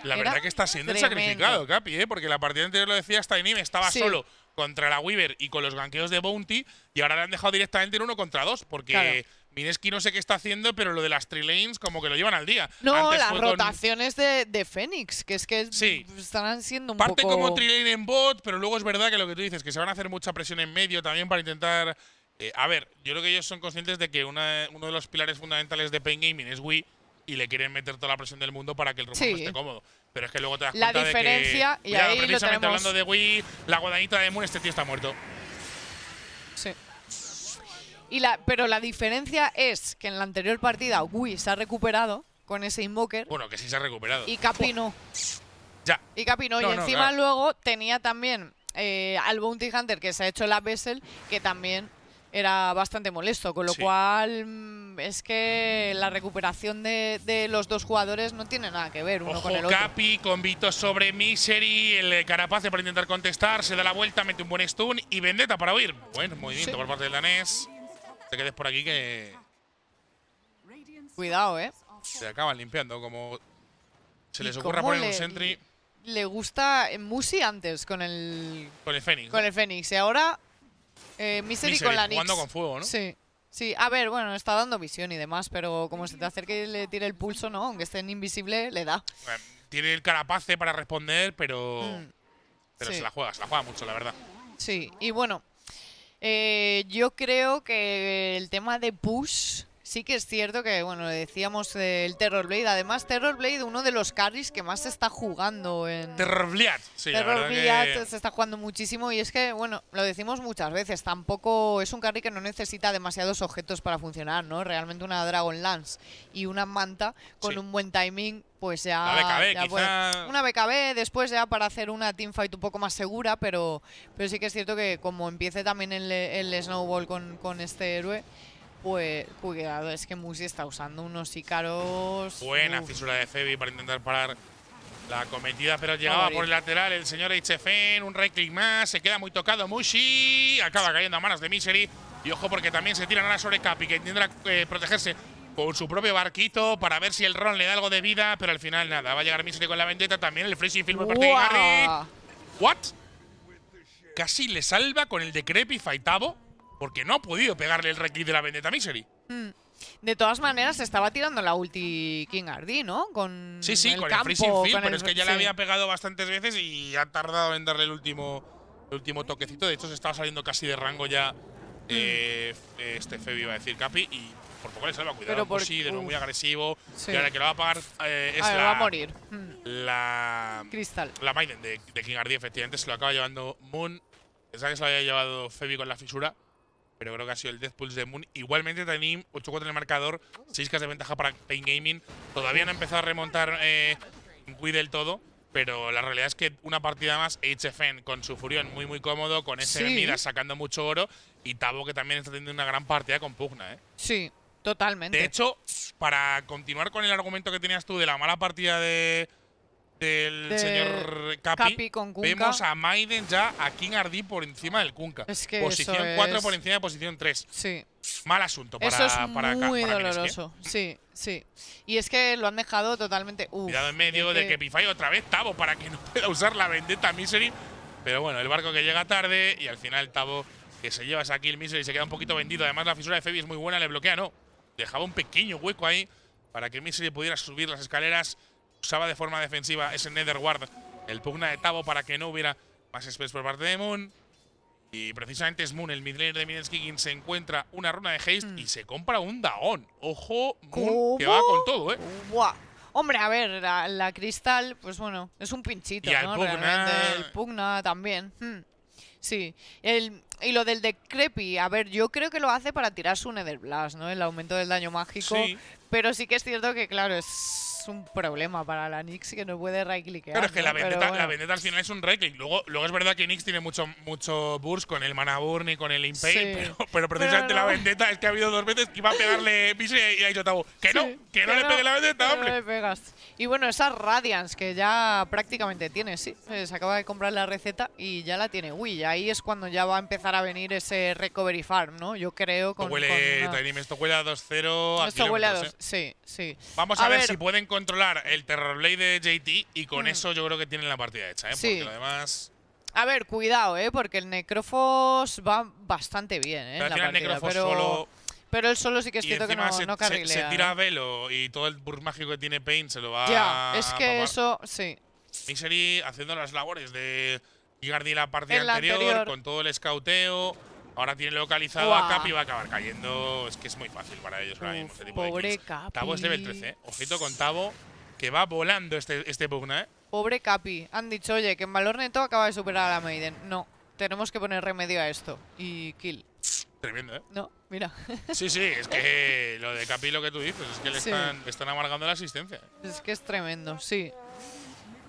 La verdad que está siendo sacrificado, Capi, ¿eh? porque la partida anterior lo decía hasta me estaba solo contra la Weaver y con los ganqueos de Bounty, y ahora le han dejado directamente en uno contra dos, porque. Mineski no sé qué está haciendo, pero lo de las trilanes como que lo llevan al día. No, las rotaciones de, de Fénix, que es que sí. están siendo un Parte como trilane en bot, pero luego es verdad que lo que tú dices, que se van a hacer mucha presión en medio también para intentar... Eh, a ver, yo creo que ellos son conscientes de que uno de los pilares fundamentales de Pain Gaming es Wii y le quieren meter toda la presión del mundo para que el robot esté cómodo. Pero es que luego te das la cuenta diferencia, de que, y ahí lo tenemos. hablando de Wii, la guadañita de Moon, este tío está muerto. Sí la, pero la diferencia es que en la anterior partida Gui se ha recuperado con ese invoker. Bueno, que sí se ha recuperado. Y Capi no. Ya. Y Capi no. y encima luego tenía también eh, al Bounty Hunter que se ha hecho la Bessel, que también era bastante molesto, con lo cual mm, es que la recuperación de, los dos jugadores no tiene nada que ver uno con el otro. Capi con Vito sobre Misery, el Carapace para intentar contestar, se da la vuelta, mete un buen stun y Vendetta para huir. bueno movimiento por parte del danés te quedes por aquí que... Cuidado, ¿eh? Se acaban limpiando como se les ocurra poner un Sentry. Le gusta Musi antes con el... Con el Fénix. Con el Fénix. Y ahora eh, Misery, con la Nix. con fuego, ¿no? Sí. Sí, a ver, bueno, está dando visión y demás, pero como se te acerque y le tira el pulso, no, aunque esté en invisible, le da. Eh, tiene el carapace para responder, pero... Mm, pero se la juega, se la juega mucho, la verdad. Sí, y bueno, eh, yo creo que el tema de Push sí que es cierto que, bueno, decíamos eh, el Terrorblade. Además, Terrorblade, uno de los carries que más se está jugando en. Terrorblade, sí. Terrorblade se está jugando muchísimo. Y es que, bueno, lo decimos muchas veces. Tampoco es un carry que no necesita demasiados objetos para funcionar, ¿no? Realmente una Dragon Lance y una manta con un buen timing pues ya, BKB, una BKB después ya para hacer una teamfight un poco más segura pero pero sí que es cierto que como empiece también el, el snowball con este héroe pues cuidado, es que Mushi está usando unos ícaros. Buena fisura de Febi para intentar parar la cometida, pero llegaba por el lateral el señor HFN. un reclick más, se queda muy tocado Mushi, acaba cayendo a manos de Misery. Y ojo porque también se tiran ahora sobre Capi, que tendrá que eh, protegerse con su propio barquito para ver si el Ron le da algo de vida, pero al final nada, va a llegar Misery con la vendetta, también el freezing film por parte de ¿What? Casi le salva con el de Creepy Faitavo. Porque no ha podido pegarle el reclick de la Vendetta Misery. Mm. De todas maneras, se estaba tirando la ulti King Hardy, ¿no? Con sí, sí, con campo, el freezing field, pero es que ya le había pegado bastantes veces y ha tardado en darle el último, el último toquecito. De hecho, se estaba saliendo casi de rango ya mm. eh, este Febi, iba a decir Capi, y por poco le salva. Cuidado, pero por, sí, de nuevo muy agresivo. Y ahora que lo va a pagar eh, va a morir. Mm. La… Cristal. La Maiden de, King Hardy, efectivamente, se lo acaba llevando Moon. Pensaba que se lo había llevado Febi con la fisura. Pero creo que ha sido el Pulse de Moon. Igualmente Tainim, 8-4 en el marcador, 6 casas de ventaja para Pain Gaming. Todavía no ha empezado a remontar eh, del todo. Pero la realidad es que una partida más, HFN con su Furión muy muy cómodo, con ese sí. sacando mucho oro y Tabo que también está teniendo una gran partida con Pugna, ¿eh? Sí, totalmente. De hecho, para continuar con el argumento que tenías tú de la mala partida de, del señor Capi, vemos a Maiden ya a King Ardi por encima del Kunka. posición 4 por encima de posición 3. Sí. Mal asunto para Eso es muy ¿eh? doloroso. Sí, sí. Y es que lo han dejado totalmente. Cuidado en medio de que... que otra vez Tavo para que no pueda usar la vendetta Misery. Pero bueno, el barco que llega tarde y al final Tavo que se lleva aquí el Misery se queda un poquito vendido. Además, la fisura de Febi es muy buena, le bloquea, no. Dejaba un pequeño hueco ahí para que Misery pudiera subir las escaleras usaba de forma defensiva ese Nether Guard, el pugna de Tavo para que no hubiera más space pues, por parte de Moon. Y precisamente es Moon, el midlaner de Midenskikin, se encuentra una runa de haste y hmm. se compra un Daon. Ojo, que va con todo, ¿eh? Hombre, a ver, la, cristal, pues bueno, es un pinchito, ¿no? el pugna también. Hmm. Sí, el, y lo del de decrepi, a ver, yo creo que lo hace para tirar su Nether Blast, ¿no? El aumento del daño mágico. Pero sí que es cierto que, claro, es es un problema para la Nix que no puede right Pero es que la, vendetta, la vendetta al final es un right Luego, luego es verdad que Nix tiene mucho, mucho burst con el Mana Burn y con el Impale, *laughs* pero, precisamente la vendetta es que ha habido dos veces que iba a pegarle y ha dicho Tabo que no, que, no, le pegue la vendetta, hombre. No le pegas. Y bueno, esa Radiance que ya prácticamente tiene, sí. Eh, se acaba de comprar la receta y ya la tiene. Uy, ahí es cuando ya va a empezar a venir ese Recovery Farm, ¿no? Yo creo con. Esto huele, a 2-0. Esto huele a 2, ¿eh? sí, sí. Vamos a, ver, si pueden controlar el Terrorblade de JT y con mm. eso yo creo que tienen la partida hecha, ¿eh? Sí. Porque A ver, cuidado, ¿eh? Porque el Necrofos va bastante bien, ¿eh? Pero la el pero... solo pero él solo sí que es cierto que no, se, Se, ¿eh? tira velo y todo el burst mágico que tiene Pain se lo va ya, a. es que eso, sí. Misery haciendo las labores de Gigardi la partida anterior, con todo el escauteo. Ahora tiene localizado a Capi y va a acabar cayendo. Es que es muy fácil para ellos ahora este pobre de Capi. Tavo es level 13, ¿eh? Ojito con Tavo, que va volando este, este pugna, ¿eh? Pobre Capi. Han dicho, oye, que en Valor Neto acaba de superar a la Maiden. No, tenemos que poner remedio a esto. Y kill. Tremendo, ¿eh? No, mira. Sí, sí, es que *laughs* lo de Capi lo que tú dices, es que le, están, están amargando la asistencia. Es que es tremendo, sí.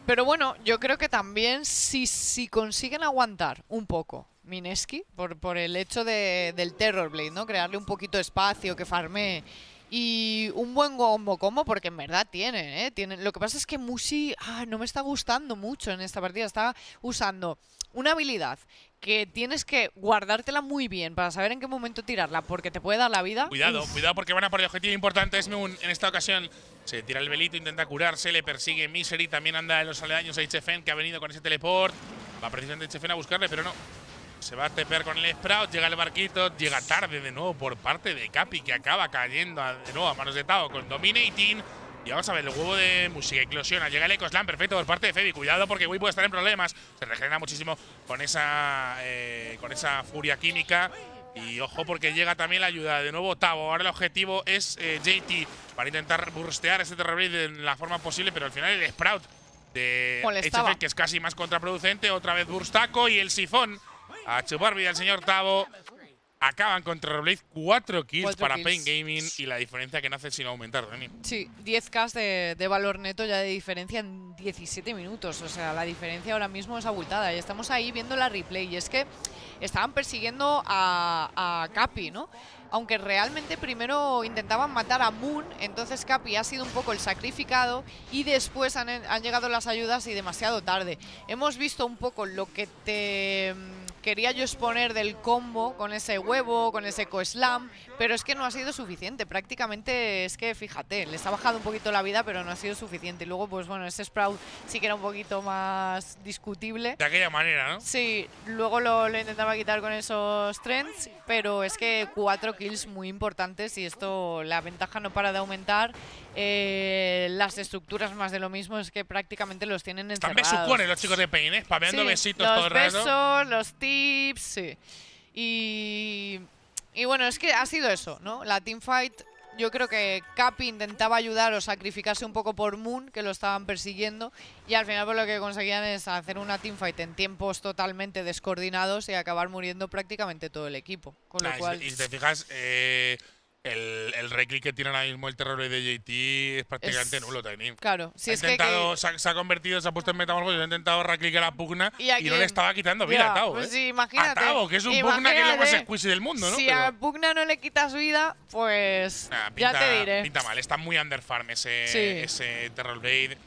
Pero bueno, yo creo que también si, si consiguen aguantar un poco Mineski, por, por el hecho de, del Terrorblade, ¿no? Crearle un poquito de espacio, que farme y un buen combo como porque en verdad tiene. ¿eh? tienen. Lo que pasa es que Musi ah, no me está gustando mucho en esta partida. Está usando una habilidad que tienes que guardártela muy bien para saber en qué momento tirarla porque te puede dar la vida. Cuidado, cuidado porque van a por el objetivo importante. Es en esta ocasión se tira el velito, intenta curarse, le persigue Misery. También anda en los aledaños a HFN que ha venido con ese teleport. Va precisamente HFN a buscarle, pero no. Se va a tepear con el Sprout, llega el barquito, llega tarde de nuevo por parte de Capi, que acaba cayendo de nuevo a manos de Tavo con Dominating. Y vamos a ver, el huevo de música eclosiona. Llega el Ecoslam, perfecto por parte de Febi. Cuidado porque Wii puede estar en problemas. Se regenera muchísimo con esa, eh, con esa furia química. Y ojo porque llega también la ayuda de nuevo Tavo. Ahora el objetivo es eh, JT para intentar burstear ese Terrorblade de la forma posible. Pero al final el Sprout de HF, que es casi más contraproducente. Otra vez Burstaco y el Sifón a chupar vida el señor Tavo. Acaban contra Roblade cuatro kills para Pain Gaming y la diferencia que no hace sino aumentar, Dani. Sí, 10k de, valor neto ya de diferencia en 17 minutos. O sea, la diferencia ahora mismo es abultada. Y estamos ahí viendo la replay. Y es que estaban persiguiendo a, Capi, ¿no? aunque realmente primero intentaban matar a Moon, entonces Capi ha sido un poco el sacrificado y después han, llegado las ayudas y demasiado tarde. Hemos visto un poco lo que te quería yo exponer del combo con ese huevo, con ese co-slam, pero es que no ha sido suficiente. Prácticamente es que, fíjate, les ha bajado un poquito la vida, pero no ha sido suficiente. Y luego, pues bueno, ese Sprout sí que era un poquito más discutible. De aquella manera, ¿no? Sí, luego lo, lo intentaba quitar con esos trends, pero es que cuatro kills muy importantes y esto, la ventaja no para de aumentar eh, las estructuras más de lo mismo es que prácticamente los tienen encerrados. También supone los chicos de pameando besitos todo el rato. besos, los tips, sí. Y, y bueno, es que ha sido eso, ¿no? La teamfight, yo creo que Capi intentaba ayudar o sacrificarse un poco por Moon, que lo estaban persiguiendo, y al final pues lo que conseguían es hacer una teamfight en tiempos totalmente descoordinados y acabar muriendo prácticamente todo el equipo. Con lo cual... Y si te fijas... Eh el, el que tiene ahora mismo el terror de JT es prácticamente es... nulo también. Claro, si es que... se, ha, convertido, se ha puesto en metamorfosis, ha intentado right a la pugna y, no le estaba quitando vida a Tao. Pues ¿eh? imagínate. A Tao, que es un pugna que es lo más squishy del mundo, ¿no? Si a pugna no le quitas vida, pues ya te diré. Pinta mal, está muy underfarm ese, ese terror blade.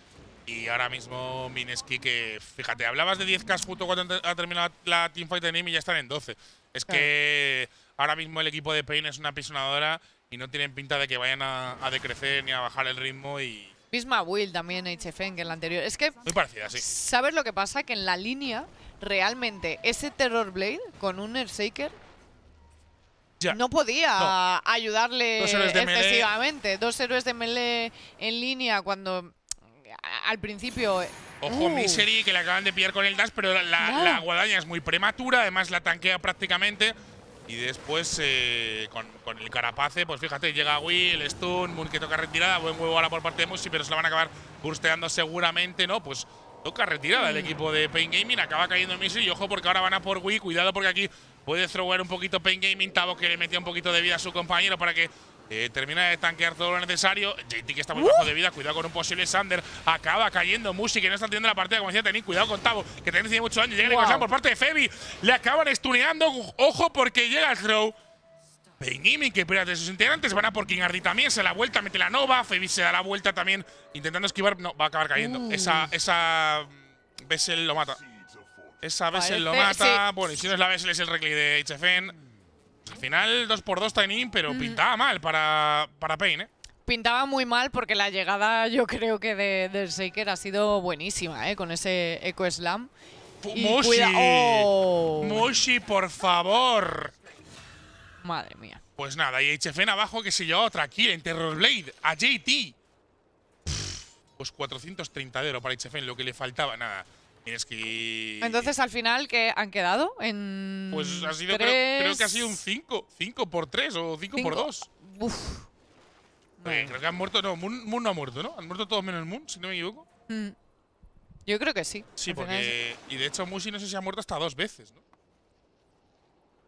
Y ahora mismo Mineski que, fíjate, hablabas de 10K justo cuando ha terminado la teamfight de Nim y ya están en 12. Es que Ahora mismo el equipo de Payne es una apisonadora y no tienen pinta de que vayan a, decrecer ni a bajar el ritmo y… Misma Will también HFN que en la anterior. Es que… Muy parecida, sí. ¿Sabes lo que pasa? Que en la línea, realmente, ese Terror Blade con un Earthshaker ya. No podía ayudarle Dos excesivamente. Dos héroes de melee en línea cuando al principio... Ojo, uh. Misery, que le acaban de pillar con el dash, pero la, la guadaña es muy prematura, además la tanquea prácticamente. Y después eh, con, el carapace, pues fíjate, llega Will, el stun, Moon que toca retirada, buen huevo ahora por parte de Musi, pero se la van a acabar bursteando seguramente, ¿no? Pues toca retirada el mm. equipo de Pain Gaming, acaba cayendo en y ojo porque ahora van a por Wii cuidado porque aquí puede thrower un poquito Pain Gaming, Tavo que le metía un poquito de vida a su compañero para que eh, termina de tanquear todo lo necesario. JT que está muy bajo uh. de vida. Cuidado con un posible Sander. Acaba cayendo Musi, que no está teniendo la partida. Como decía también, cuidado con Tavo, que también tiene mucho daño. Llega el por parte de Febi. Le acaban estuneando. Ojo porque llega el throw. que pierde de sus integrantes. Van a por Kingardi también. Se da la vuelta, mete la Nova. Febi se da la vuelta también. Intentando esquivar. No, va a acabar cayendo. Uh. Esa. Esa. Bessel lo mata. Esa Bessel lo mata. Bueno, y si no es la Bessel, es el reclay de HFN. Al final, 2x2 dos, pero mm. pintaba mal para, para Payne, ¿eh? Pintaba muy mal porque la llegada, yo creo que de, del Shaker ha sido buenísima, ¿eh? Con ese Eco Slam. ¡Moshi! ¡Mushi! oh. por favor! Madre mía. Pues nada, y HFN abajo que se lleva otra kill en Terrorblade a JT. pues 430 de oro para HFN, lo que le faltaba, nada. Tienes que Entonces, al final, ¿qué han quedado? En pues ha sido, creo, que ha sido un 5. 5 por 3 o 5 por 2. Uf. Eh, creo que han muerto. No, Moon, no ha muerto, ¿no? Han muerto todos menos Moon, si no me equivoco. Mm. Yo creo que sí. Sí, porque. Y de hecho, sí no sé si ha muerto hasta dos veces, ¿no?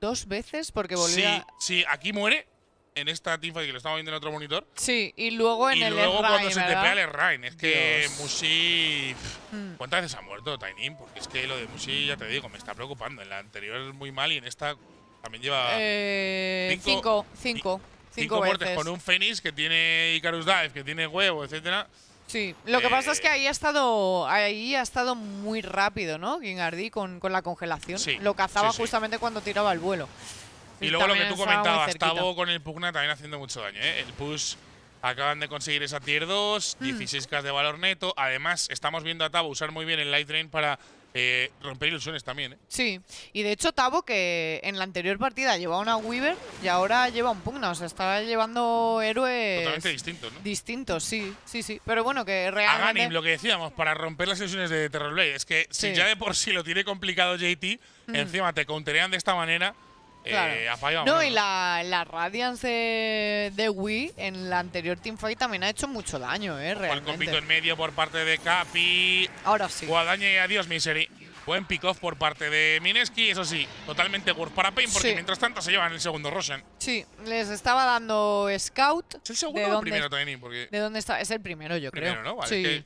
¿Dos veces? Porque volvía. Sí, sí, aquí muere en esta teamfight que lo estamos viendo en otro monitor. Sí, y luego en y el luego cuando se te pega el Rain. Es que ¿Cuántas veces ha muerto Tainin? Porque es que lo de Mushi, ya te digo, me está preocupando. En la anterior es muy mal y en esta también lleva… Eh, cinco, cinco, cinco, muertes con un Fenix que tiene Icarus Dive, que tiene huevo, etcétera. Sí, lo que eh, pasa es que ahí ha estado ahí ha estado muy rápido, ¿no? Gingardi con, con la congelación. Sí, lo cazaba justamente cuando tiraba el vuelo. Y luego lo que tú comentabas, Tavo con el Pugna también haciendo mucho daño. ¿eh? El push acaban de conseguir esa tier 2, 16k hmm. de valor neto. Además, estamos viendo a Tavo usar muy bien el Light Drain para eh, romper ilusiones también. ¿eh? Sí, y de hecho Tavo que en la anterior partida llevaba una Weaver y ahora lleva un Pugna, o sea, está llevando héroes... Totalmente distintos, ¿no? Distintos, sí, sí, sí. Pero bueno, que realmente... Aganim, lo que decíamos, para romper las ilusiones de Terrorblade, es que si ya de por sí lo tiene complicado JT, hmm. encima te counterean de esta manera, eh, no, y la, Radiance de Wii en la anterior teamfight también ha hecho mucho daño, ¿eh? Realmente. en medio por parte de Capi. Ahora sí. Guadaña y adiós, Misery. Buen pick-off por parte de Mineski, eso sí, totalmente worth para Pain, porque mientras tanto se llevan el segundo Roshan. Sí, les estaba dando Scout. ¿Es el segundo primero, Tony. ¿De dónde está? Es el primero, yo creo.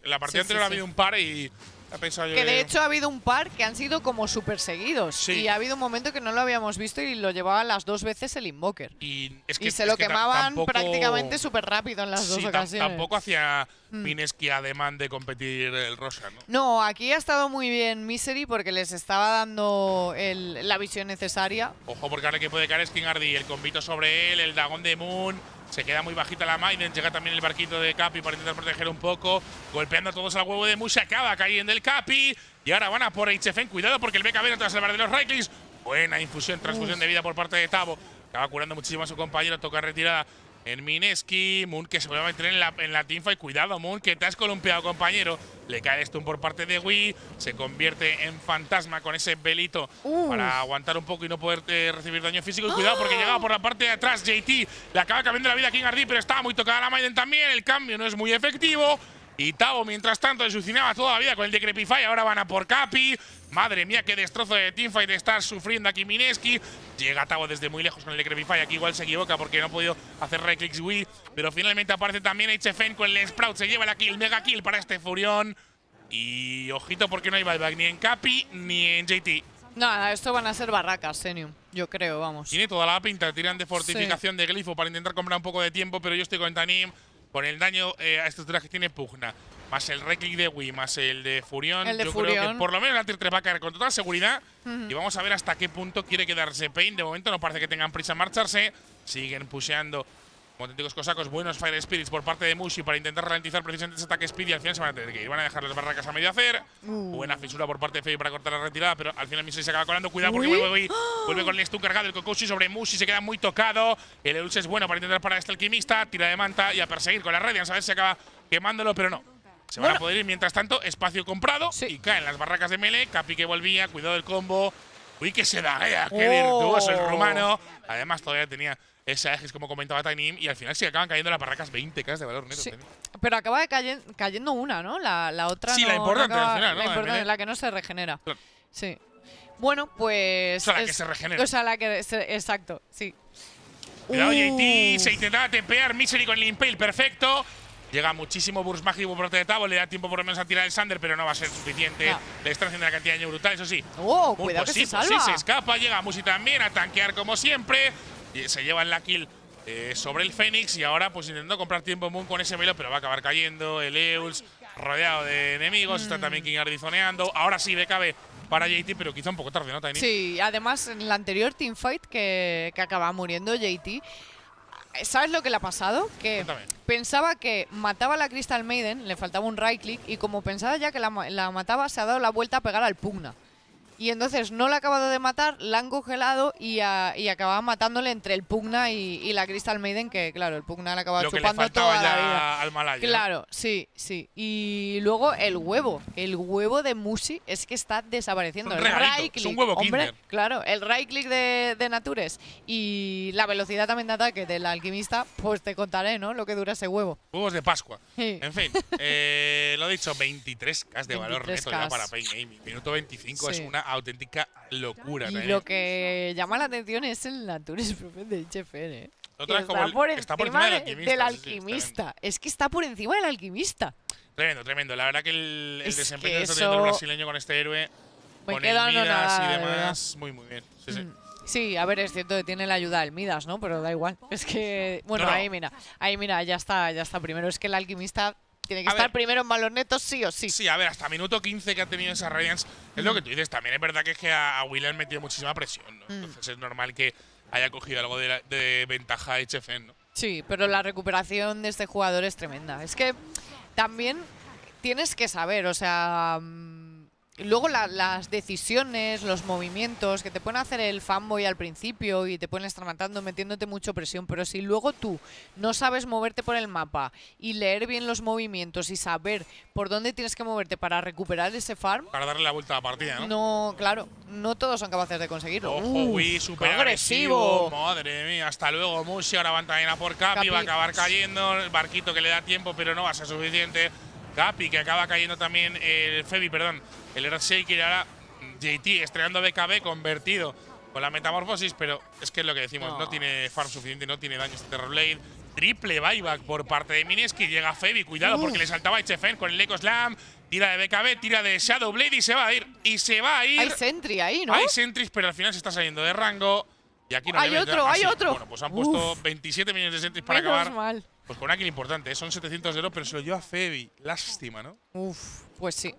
la partida anterior ha habido un par y que de hecho ha habido un par que han sido como súper seguidos. Y ha habido un momento que no lo habíamos visto y lo llevaba las dos veces el Invoker. Y, se lo quemaban prácticamente súper rápido en las dos ocasiones. Tampoco hacía mm. Mineski ademán de competir el Rosa, ¿no? aquí ha estado muy bien Misery porque les estaba dando la visión necesaria. Ojo, porque ahora que puede caer Skin Ardi, el convito sobre él, el dragón de Moon. Se queda muy bajita la Maiden. Llega también el barquito de Capi para intentar proteger un poco. Golpeando a todos al huevo de Musha. Acaba cayendo el Capi. Y ahora van a por HFN. Cuidado porque el BKB no te va a salvar de los Reiklis Buena infusión, transfusión de vida por parte de Tavo. Acaba curando muchísimo a su compañero. Toca retirada en Mineski. Moon que se vuelve a meter en la, en la teamfight. Cuidado, Moon, que te has columpiado, compañero. Le cae stun por parte de Wii. Se convierte en fantasma con ese velito para aguantar un poco y no poder recibir daño físico. Y cuidado, porque ¡Oh! llegaba por la parte de atrás JT. Le acaba cambiando la vida a King Ardi, pero estaba muy tocada la Maiden también. El cambio no es muy efectivo. Y Tavo mientras tanto, ensucinaba toda la vida con el de Ahora van a por Capi. Madre mía, qué destrozo de teamfight está sufriendo aquí Mineski. Llega Tavo desde muy lejos con el de Aquí igual se equivoca porque no ha podido hacer right Wii. Pero finalmente aparece también HFN con el Sprout. Se lleva la kill, mega kill para este Furión. Y ojito porque no hay buyback ni en Capi ni en JT. Nada, esto van a ser barracas, Senior. Yo creo, vamos. Tiene toda la pinta. Tiran de fortificación de glifo para intentar comprar un poco de tiempo, pero yo estoy con Tanim con el daño eh, a estructuras que tiene Pugna, más el Reclick de Wii, más el de Furión, yo creo que por lo menos la tier 3 va a caer con toda seguridad. Y vamos a ver hasta qué punto quiere quedarse Pain. De momento no parece que tengan prisa en marcharse. Siguen pusheando Auténticos cosacos, buenos Fire Spirits por parte de Mushi para intentar ralentizar precisamente ese ataque Speed y al final se van a tener que ir. Van a dejar las barracas a medio hacer. Uh. Buena fisura por parte de Fei para cortar la retirada, pero al final Mishi se acaba colando. Cuidado porque *gasps* vuelve, con el stun cargado el Cocoshi sobre Mushi, se queda muy tocado. El Eulce es bueno para intentar parar a este alquimista, tira de manta y a perseguir con la Radiance. A ver si acaba quemándolo, pero no. Se van a poder ir mientras tanto, espacio comprado sí. y caen las barracas de Mele. Capi que volvía, cuidado del combo. Uy, que se da. Eh, qué oh. virtuoso el rumano. Además, todavía tenía esa es como comentaba Tainim, y al final se acaban cayendo las parracas 20k de valor neto. pero acaba de cayendo una, ¿no? La, la otra. Sí, la importante final, La importante, la que no se regenera. Sí. Bueno, pues. O sea, la que se regenera. O sea, la que. exacto, sí. Cuidado, uh. JT, se intentaba tempear Misery con el Impale, perfecto. Llega muchísimo Burst Mágico por de Tabo, le da tiempo por lo menos a tirar el Sander, pero no va a ser suficiente. la Le de haciendo cantidad de daño brutal, eso sí. ¡Oh, cuidado que sí, se salva! Sí, se escapa, llega Musi también a tanquear como siempre se llevan la kill eh, sobre el Fénix y ahora pues intentando comprar tiempo Moon con ese velo, pero va a acabar cayendo el Euls rodeado de enemigos, está mm. también King ahora sí BKB para JT, pero quizá un poco tarde, ¿no, Tiny? Sí, además en la anterior teamfight que, que acababa muriendo JT, ¿sabes lo que le ha pasado? Que pensaba que mataba a la Crystal Maiden, le faltaba un right click, y como pensaba ya que la mataba, se ha dado la vuelta a pegar al Pugna. Y entonces no la ha acabado de matar, la han congelado y, acababan acababa matándole entre el Pugna y, la Crystal Maiden, que claro, el Pugna la acababa Lo chupando que le toda Al Malaya. Claro, sí, sí. Y luego el huevo. El huevo de Musi es que está desapareciendo. el es un huevo hombre, Claro, el right click de, de, Natures y la velocidad también de ataque del alquimista, pues te contaré, ¿no? Lo que dura ese huevo. Huevos de Pascua. En fin, eh, lo lo dicho, 23K de valor neto ya para Pain Gaming. Minuto 25 es una auténtica locura. Y lo que llama la atención es el Natures Profe del HFN. ¿eh? Otra está, como por encima del alquimista. es que está por encima del alquimista. Tremendo, tremendo. La verdad que el, desempeño del este brasileño con este héroe, con el muy, muy bien. Mm. Sí, a ver, es cierto que tiene la ayuda del Midas, ¿no? Pero da igual. Es que, bueno, ahí mira, ahí mira, ya está, ya está. Primero es que el alquimista tiene que estar primero en netos sí o sí. Sí, a ver, hasta minuto 15 que ha tenido esa Radiance. Es lo que tú dices, también es verdad que es que a, a metió muchísima presión, ¿no? Mm. Entonces es normal que haya cogido algo de, ventaja HFN, ¿no? Sí, pero la recuperación de este jugador es tremenda. Es que también tienes que saber, o sea... Mm, luego las decisiones, los movimientos que te pueden hacer el fanboy al principio y te pueden estar matando, metiéndote mucho presión, pero si luego tú no sabes moverte por el mapa y leer bien los movimientos y saber por dónde tienes que moverte para recuperar ese farm. Para darle la vuelta a la partida, ¿no? No, claro, no todos son capaces de conseguirlo. Ojo, ¡Súper super agresivo. Madre mía, hasta luego, Musi. Ahora van también a por Capi, va a acabar cayendo. El barquito que le da tiempo, pero no va a ser suficiente. Capi, que acaba cayendo también el Febi, perdón, el Earthshaker y ahora JT estrenando BKB convertido con la metamorfosis, pero es que es lo que decimos, no, tiene farm suficiente, no tiene daño este Terrorblade. Triple buyback por parte de Mineski, llega Febi, cuidado porque le saltaba HFN con el Eco Slam, tira de BKB, tira de Shadow Blade y se va a ir, y se va a ir. Hay Sentry ahí, ¿no? Hay Sentry, pero al final se está saliendo de rango. Y aquí no hay otro, ah, hay otro. Bueno, pues han puesto 27 millones de Sentries para acabar. Pues con una importante, ¿eh? son 700 de oro, pero se lo dio a Febi. Lástima, ¿no? Uf, pues sí.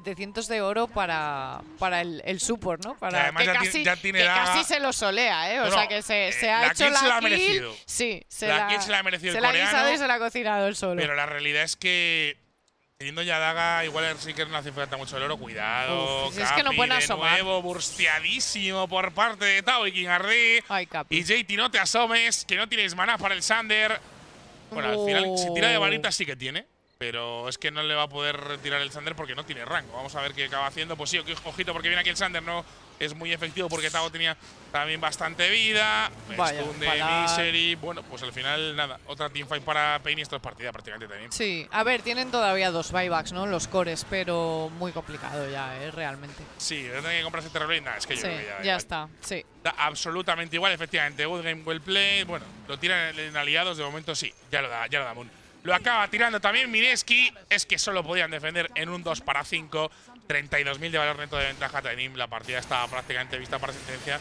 700 de oro para, para el, el support, ¿no? Para, que además ya, casi, ya tiene que la... casi se lo solea, ¿eh? O sea, que se, eh, ha hecho la, se la ha merecido. Sí, se la, ha merecido se la ha y se la ha cocinado el solo. Pero la realidad es que teniendo ya daga, igual el Seeker no hace falta mucho el oro. Cuidado, es que no pueden asomar. de nuevo, bursteadísimo por parte de Tao y King Ay, Capi. Y JT, no te asomes, que no tienes maná para el Sander. Bueno, al final, si tira de varita uh. sí que tiene. Pero es que no le va a poder tirar el Sander porque no tiene rango. Vamos a ver qué acaba haciendo. Pues sí, ojito, porque viene aquí el Sander. No es muy efectivo porque Tago tenía también bastante vida. de Misery. Bueno, pues al final, nada. Otra teamfight para Pain y esto es partida prácticamente también. Sí, a ver, tienen todavía dos buybacks, ¿no? Los cores, pero muy complicado ya, ¿eh? Realmente. Sí, tienen que comprarse Terrorblade. Nada, es que yo ya. está, sí. absolutamente igual, efectivamente. Good game, well played. Bueno, lo tiran en aliados, de momento sí. Ya lo da, ya lo da Moon. Lo acaba tirando también Mineski. Es que solo podían defender en un 2 para 5. 32.000 de valor neto de ventaja Tenim. La partida estaba prácticamente vista para sentencia.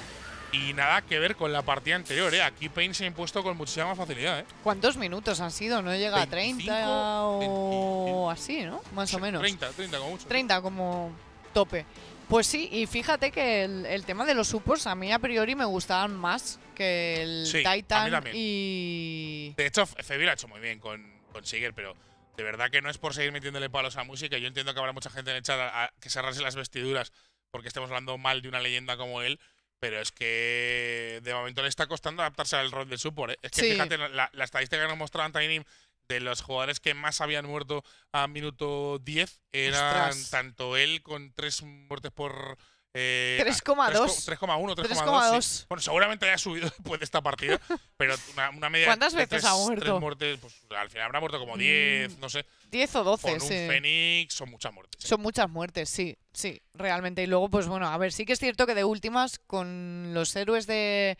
Y nada que ver con la partida anterior, ¿eh? Aquí Payne se ha impuesto con muchísima facilidad, ¿eh? ¿Cuántos minutos han sido? No llega a 30 o así, ¿no? Más o menos. 30, 30 como mucho. 30 como tope. Pues sí, y fíjate que el, tema de los supos a mí a priori me gustaban más que el Titan a mí y… De hecho, Febir ha hecho muy bien con conseguir, pero de verdad que no es por seguir metiéndole palos a música. Yo entiendo que habrá mucha gente en el chat a, que se arrase las vestiduras porque estemos hablando mal de una leyenda como él, pero es que de momento le está costando adaptarse al rol del support. ¿eh? Es que fíjate, la, estadística que nos mostraban Tiny de los jugadores que más habían muerto a minuto 10 eran tanto él con tres muertes por 3,2. 3,1, 3,2. Bueno, seguramente haya subido *laughs* después de esta partida, *laughs* pero una, media. ¿Cuántas veces ha muerto? muertes, pues, al final habrá muerto como 10, mm, no sé. 10 o 12, Con sí. un Fénix, son muchas muertes. Son muchas muertes, sí, sí, realmente. Y luego, pues bueno, a ver, sí que es cierto que de últimas, con los héroes de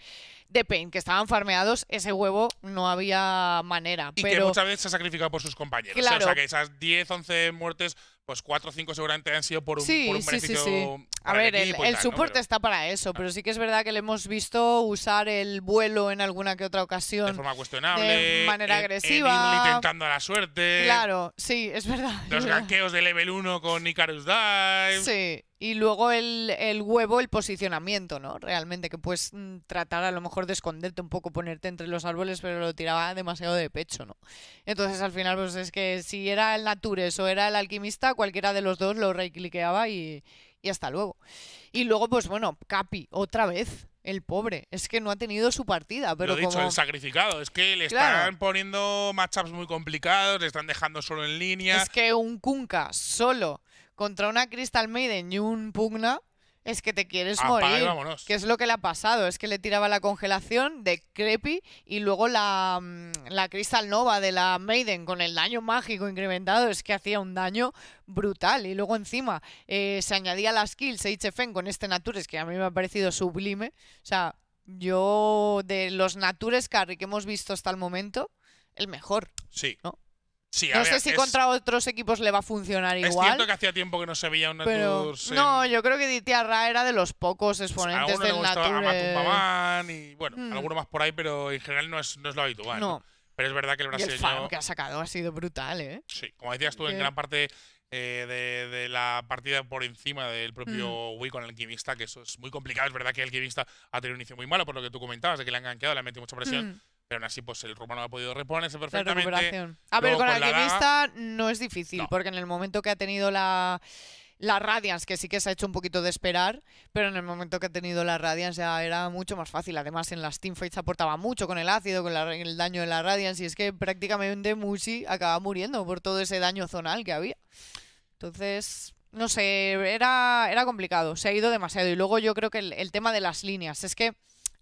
de Pain, que estaban farmeados, ese huevo no había manera. Y pero... que muchas veces se ha sacrificado por sus compañeros. Claro. ¿eh? O, sea, que esas 10, 11 muertes, pues 4 o 5 seguramente han sido por un, sí, por un beneficio. Sí, sí, a ver, el, soporte está para eso, ah. pero sí que es verdad que le hemos visto usar el vuelo en alguna que otra ocasión. De forma cuestionable. De manera agresiva. intentando a la suerte. Claro, sí, es verdad. Los ganqueos de level 1 con Icarus Dive. Sí. Y luego el, huevo, el posicionamiento, ¿no? Realmente, que puedes mm, tratar a lo mejor de esconderte un poco, ponerte entre los árboles, pero lo tiraba demasiado de pecho, ¿no? Entonces al final, pues es que si era el Natures o era el alquimista, cualquiera de los dos lo recliqueaba y, y hasta luego. Y luego, pues bueno, Capi, otra vez. El pobre, es que no ha tenido su partida, pero Lo dicho, el sacrificado, es que le están poniendo matchups muy complicados, le están dejando solo en línea. Es que un Kunka solo contra una Crystal Maiden y un Pugna, es que te quieres ah, morir. Que es lo que le ha pasado. Es que le tiraba la congelación de Creepy y luego la, mm, la Crystal Nova de la Maiden con el daño mágico incrementado. Es que hacía un daño brutal. Y luego encima eh, se añadía las kills HFN con este Natures que a mí me ha parecido sublime. O sea, yo de los Natures Carry que hemos visto hasta el momento, el mejor. Sí no sé si contra otros equipos le va a funcionar igual. Es cierto que hacía tiempo que no se veía un Natur. No, yo creo que Ra era de los pocos exponentes del Natur. A y bueno, hmm. alguno más por ahí, pero en general no es, no lo habitual. Pero es verdad que el brasileño. el que ha sacado ha sido brutal, ¿eh? Sí, como decías tú, en gran parte eh, de, la partida por encima del propio hmm. Wii con el alquimista, que eso es muy complicado. Es verdad que el alquimista ha tenido un inicio muy malo, por lo que tú comentabas, de que le han ganqueado, le han metido mucha presión. Hmm. Pero aún así, pues el rumano ha podido reponerse perfectamente. A ver, con, alquimista no es difícil, porque en el momento que ha tenido la la Radiance, que sí que se ha hecho un poquito de esperar, pero en el momento que ha tenido la Radiance ya era mucho más fácil. Además, en las teamfights aportaba mucho con el ácido, con el daño de la Radiance, y es que prácticamente Mushi acaba muriendo por todo ese daño zonal que había. Entonces, no sé, era, era complicado, se ha ido demasiado. Y luego yo creo que el tema de las líneas, es que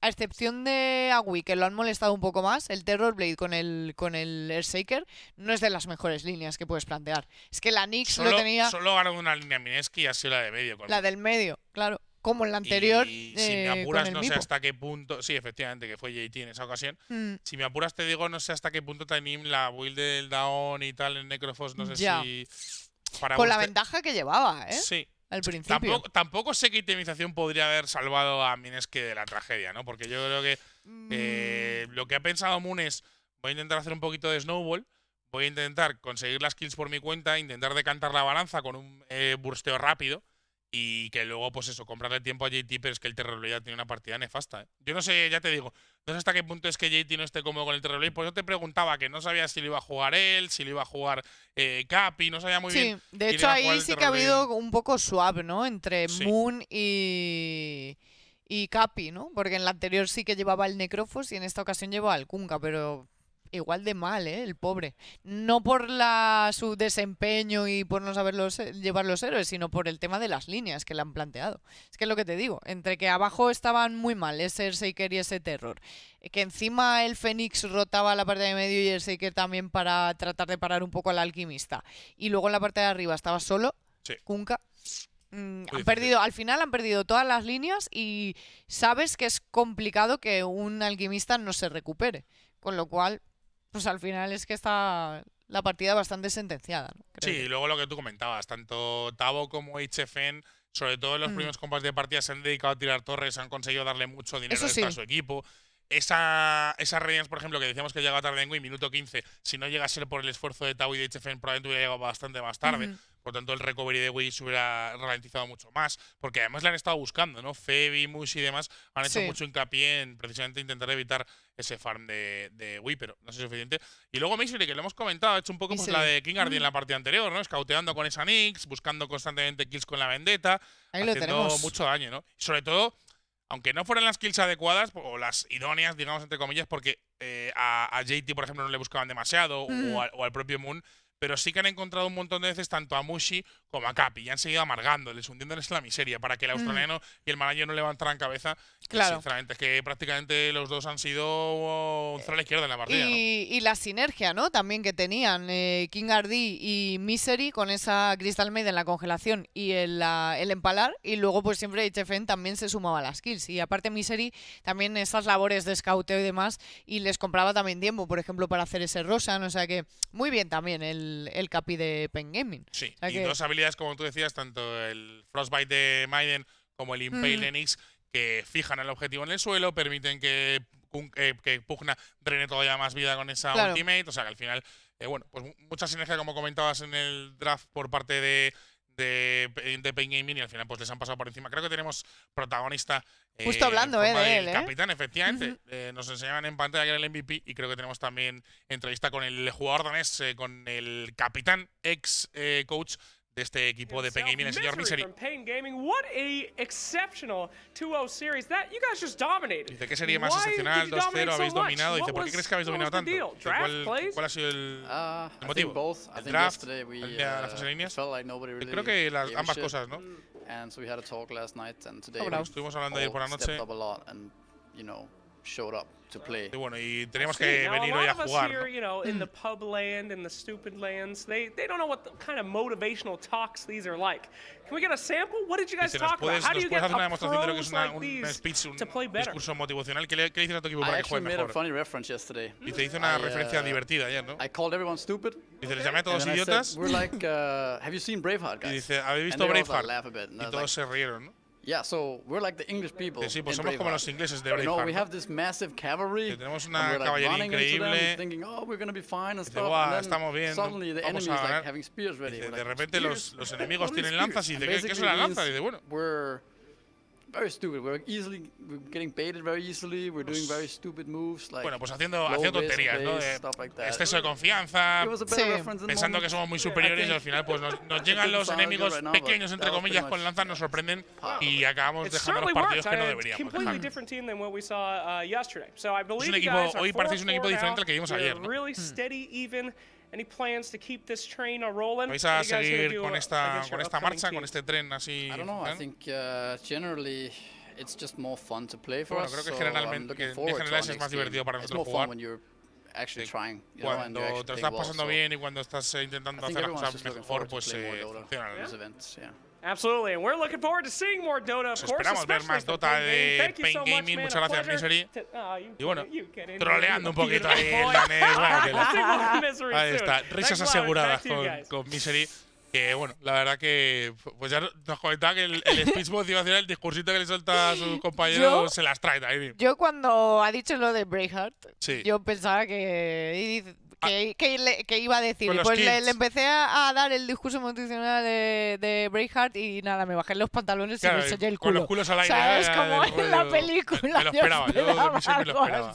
a excepción de Agui, que lo han molestado un poco más, el Terrorblade con el, con el Earthshaker no es de las mejores líneas que puedes plantear. Es que la Nix solo, tenía. Solo ganó una línea Mineski y ha la de medio. La del medio, claro. Como en la anterior. Y, si me eh, apuras, no sé hasta qué punto. Sí, efectivamente, que fue JT en esa ocasión. Mm. Si me apuras, te digo, no sé hasta qué punto Tainim, la build del Dawn y tal en Necrophos, no sé si. Ya. con la ventaja que llevaba, ¿eh? Sí. Tampoco, sé qué itemización podría haber salvado a Mineski de la tragedia, ¿no? Porque yo creo que mm. eh, lo que ha pensado Moon es, voy a intentar hacer un poquito de snowball, voy a intentar conseguir las kills por mi cuenta, intentar decantar la balanza con un eh, bursteo rápido y que luego, pues eso, comprarle tiempo a JT, pero es que el Terrorblade tiene una partida nefasta. ¿eh? Yo no sé, ya te digo, no sé hasta qué punto es que JT no esté cómodo con el Terrorblade. Pues yo te preguntaba que no sabía si lo iba a jugar él, si lo iba a jugar eh, Capi, no sabía muy bien. Sí, de hecho ahí sí que ha habido un poco swap, ¿no? Entre Moon y y Capi, ¿no? Porque en la anterior sí que llevaba el Necrofos y en esta ocasión llevaba al Kunka, pero igual de mal, ¿eh? El pobre. No por su desempeño y por no saber llevar los héroes, sino por el tema de las líneas que le han planteado. Es que es lo que te digo, entre que abajo estaban muy mal ese Seiker y ese Terror, que encima el Fénix rotaba la parte de medio y el Seiker también para tratar de parar un poco al alquimista, y luego en la parte de arriba estaba solo, sí. Mm, han perdido, al final han perdido todas las líneas y sabes que es complicado que un alquimista no se recupere. Con lo cual, pues al final es que está la partida bastante sentenciada. sí, y luego lo que tú comentabas, tanto Tavo como HFN, sobre todo en los mm. primeros combates de partida, se han dedicado a tirar torres, han conseguido darle mucho dinero a su equipo. Esa, esas por ejemplo, que decíamos que llega tarde en Wii, minuto 15, si no llega a ser por el esfuerzo de Tavo y de HFN, probablemente hubiera llegado bastante más tarde. Por tanto, el recovery de Wii se hubiera ralentizado mucho más, porque además le han estado buscando, ¿no? Febi, Mush y demás han hecho mucho hincapié en precisamente intentar evitar ese farm de, Wii, pero no es suficiente. Y luego Misery, que lo hemos comentado, ha hecho un poco pues, la de King en la mm. partida anterior, ¿no? Escauteando con esa Nix, buscando constantemente kills con la vendetta, Ahí haciendo mucho daño, ¿no? sobre todo, aunque no fueran las kills adecuadas, o las idóneas, digamos, entre comillas, porque eh, a, a, JT, por ejemplo, no le buscaban demasiado, o, mm. o al propio Moon, pero sí que han encontrado un montón de veces tanto a Mushi como a Capi y han seguido amargándoles, hundiéndoles en la miseria para que el mm. australiano y el malayo no levantaran cabeza. Claro. Sinceramente, es que prácticamente los dos han sido un la izquierda en la partida. Y, la sinergia, ¿no? También que tenían eh, King y Misery con esa Crystal Maid en la congelación y el, empalar. Y luego, pues siempre HFN también se sumaba a las kills. Y aparte, Misery también esas labores de scouteo y demás. Y les compraba también tiempo, por ejemplo, para hacer ese Rosa. O sea que muy bien también el el, capi de Pen Gaming. Sí, y dos habilidades, como tú decías, tanto el Frostbite de Maiden como el Impale mm. Enix, que fijan el objetivo en el suelo, permiten que, eh, que Pugna drene todavía más vida con esa ultimate. O sea que al final, eh, bueno, pues mucha sinergia, como comentabas en el draft, por parte de de, de Pain Gaming y al final pues les han pasado por encima. Creo que tenemos protagonista. Justo eh, hablando, eh, de él, ¿eh? Capitán, efectivamente. Eh, nos enseñaban en pantalla que era el MVP y creo que tenemos también entrevista con el jugador danés, con el capitán, ex coach de este equipo de Pain Gaming, el señor Misery. Dice, ¿qué sería más excepcional? 2-0, habéis dominado. Dice, ¿por qué crees que habéis dominado tanto? ¿Cuál, cuál ha sido el, uh, motivo? ¿El draft? ¿El de las uh, fase líneas? Creo que las, ambas cosas, ¿no? Estuvimos hablando ayer por la noche. to play. Bueno, y tenemos sí, que venir hoy a jugar. Here, ¿no? you know, in the mm. pub land and the stupid lands, they they don't know what the kind of motivational talks these are like. Can we get a sample? What did you guys talk puedes, about? How do you get hacer una demostración de lo que es una, un, un speech, un discurso motivacional? ¿Qué le, qué le dices a tu equipo para I que juegue mejor? A funny reference yesterday. Y te hice una I, referencia uh, divertida ayer, ¿no? I called everyone stupid. Y te les llamé a todos idiotas. Said, We're like, *laughs* uh, have you seen Braveheart, guys? Y dice, ¿habéis visto Braveheart? Y todos se rieron, ¿no? Yeah, so we're like the English people. Sí, pues somos como los ingleses de Braveheart. No, we have this massive cavalry. tenemos una caballería increíble. Thinking, oh, we're gonna be fine and stuff. estamos bien. Suddenly the enemies like having spears ready. de repente los, los enemigos tienen lanzas y dice, ¿qué es la lanza? Y dice, bueno. We're very stupid. We're easily getting very easily. Pues bueno, pues haciendo, haciendo tonterías, ¿no? exceso de confianza, pensando que somos muy superiores y al final pues nos, *laughs* llegan los enemigos pequeños entre comillas con lanzas nos sorprenden y acabamos dejando los partidos que no deberíamos. hoy parecéis un equipo diferente al que vimos ayer. ¿no? Hmm plans to keep this ¿Vais a seguir uh, con esta, con esta marcha, con este tren así? I I don't know. ¿eh? think uh, generally it's just more fun to play for bueno, us. Creo que so generalmente, que en general es más divertido para nosotros jugar. When you're Actually trying, you know, cuando te lo estás pasando well, bien y cuando estás intentando hacer las cosas mejor, pues eh, funciona. Absolutely, and we're looking forward to Dota, of course, Esperamos ver más Dota de Pain Gaming. Muchas gracias, Misery. Ah, y bueno, troleando un poquito ahí el danés. *laughs* ahí está, risas aseguradas con, con Misery. Que bueno, la verdad que pues ya nos comentaba que el, el speech *laughs* motivacional, el discursito que le suelta a su compañero, se las trae Yo cuando ha dicho lo de Braveheart, yo pensaba que Ah. ¿Qué iba a decir. pues le, empecé a dar el discurso motivacional de, de Braveheart y nada, me bajé los pantalones y me sellé el culo. Con los culos al aire. O sea, ¿eh? es como en la película. lo *laughs* esperaba, yo, lo esperaba.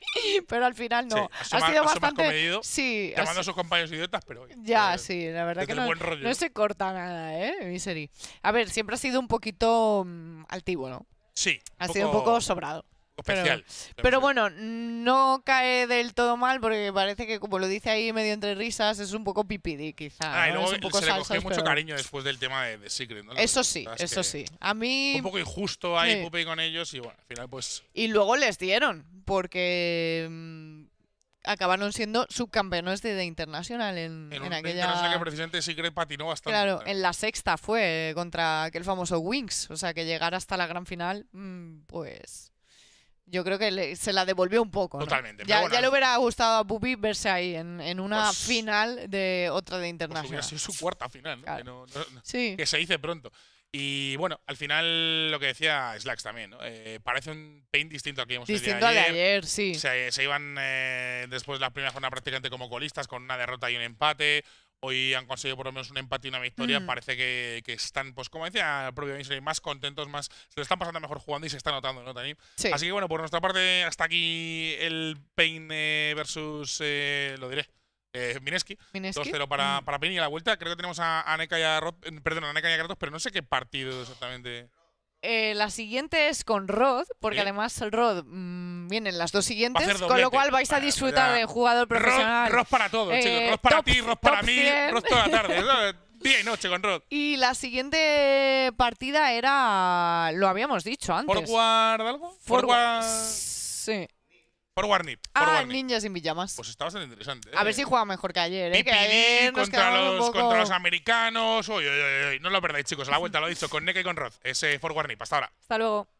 *laughs* Pero al final no. ha sido bastante. Comedido, sí. Llamando a sus compañeros idiotas, pero. Ya, eh, sí, la verdad que no, se corta nada, ¿eh? Misery. A ver, siempre ha sido un poquito mm, altivo, ¿no? Sí. Ha sido un poco sobrado especial. Pero, bueno, no cae del todo mal porque parece que, como lo dice ahí medio entre risas, es un poco pipidi, quizá. Ah, y luego se le cogió mucho cariño después del tema de, Secret. Eso sí, eso sí. A mí. Un poco injusto ahí, con ellos y bueno, al final pues. Y luego les dieron, porque mm, acabaron siendo subcampeones de The International en, en, en aquella. que precisamente Secret patinó bastante. Claro, en la sexta fue contra aquel famoso Wings. O sea, que llegar hasta la gran final, mm, pues yo creo que se la devolvió un poco. Totalmente. Ya, le hubiera gustado a Bubi verse ahí en, una pues, final de otra de pues Internacional. Pues su cuarta final, Que, sí. que, se dice pronto. Y bueno, al final lo que decía Slacks también, ¿no? Eh, parece un paint distinto aquí que hemos Distinto al de ayer, sí. Se, iban eh, después de la primera jornada prácticamente como colistas con una derrota y un empate. Hoy han conseguido por lo menos un empate y una victoria. Mm. Parece que, están, pues como decía el propio más contentos, más. Se lo están pasando mejor jugando y se está notando, ¿no, Así que bueno, por nuestra parte, hasta aquí el Pain versus. Eh, lo diré. Eh, Mineski. 2-0 para, mm. y a la vuelta. Creo que tenemos a, a y a perdón, a y a Kratos, pero no sé qué partido exactamente. Eh, la siguiente es con Rod, porque además además Rod viene mm, vienen las dos siguientes, con lo cual vais a disfrutar de jugador profesional. Rod, para todos, eh, chicos. Rod para ti, Rod para mí, Rod toda la tarde. *laughs* Día y noche con Rod. Y la siguiente partida era. Lo habíamos dicho antes. ¿Forward algo? Forward. Sí. Por Warnip. ah, ninjas sin pijamas. Pues está bastante interesante. A ver eh. si juega mejor que ayer, ¿eh? que ayer contra, los, contra los americanos. Uy, uy, uy, No lo perdáis, chicos. A la vuelta lo he dicho con Neca y con Roth. Ese For Warnip. Hasta ahora. Hasta luego.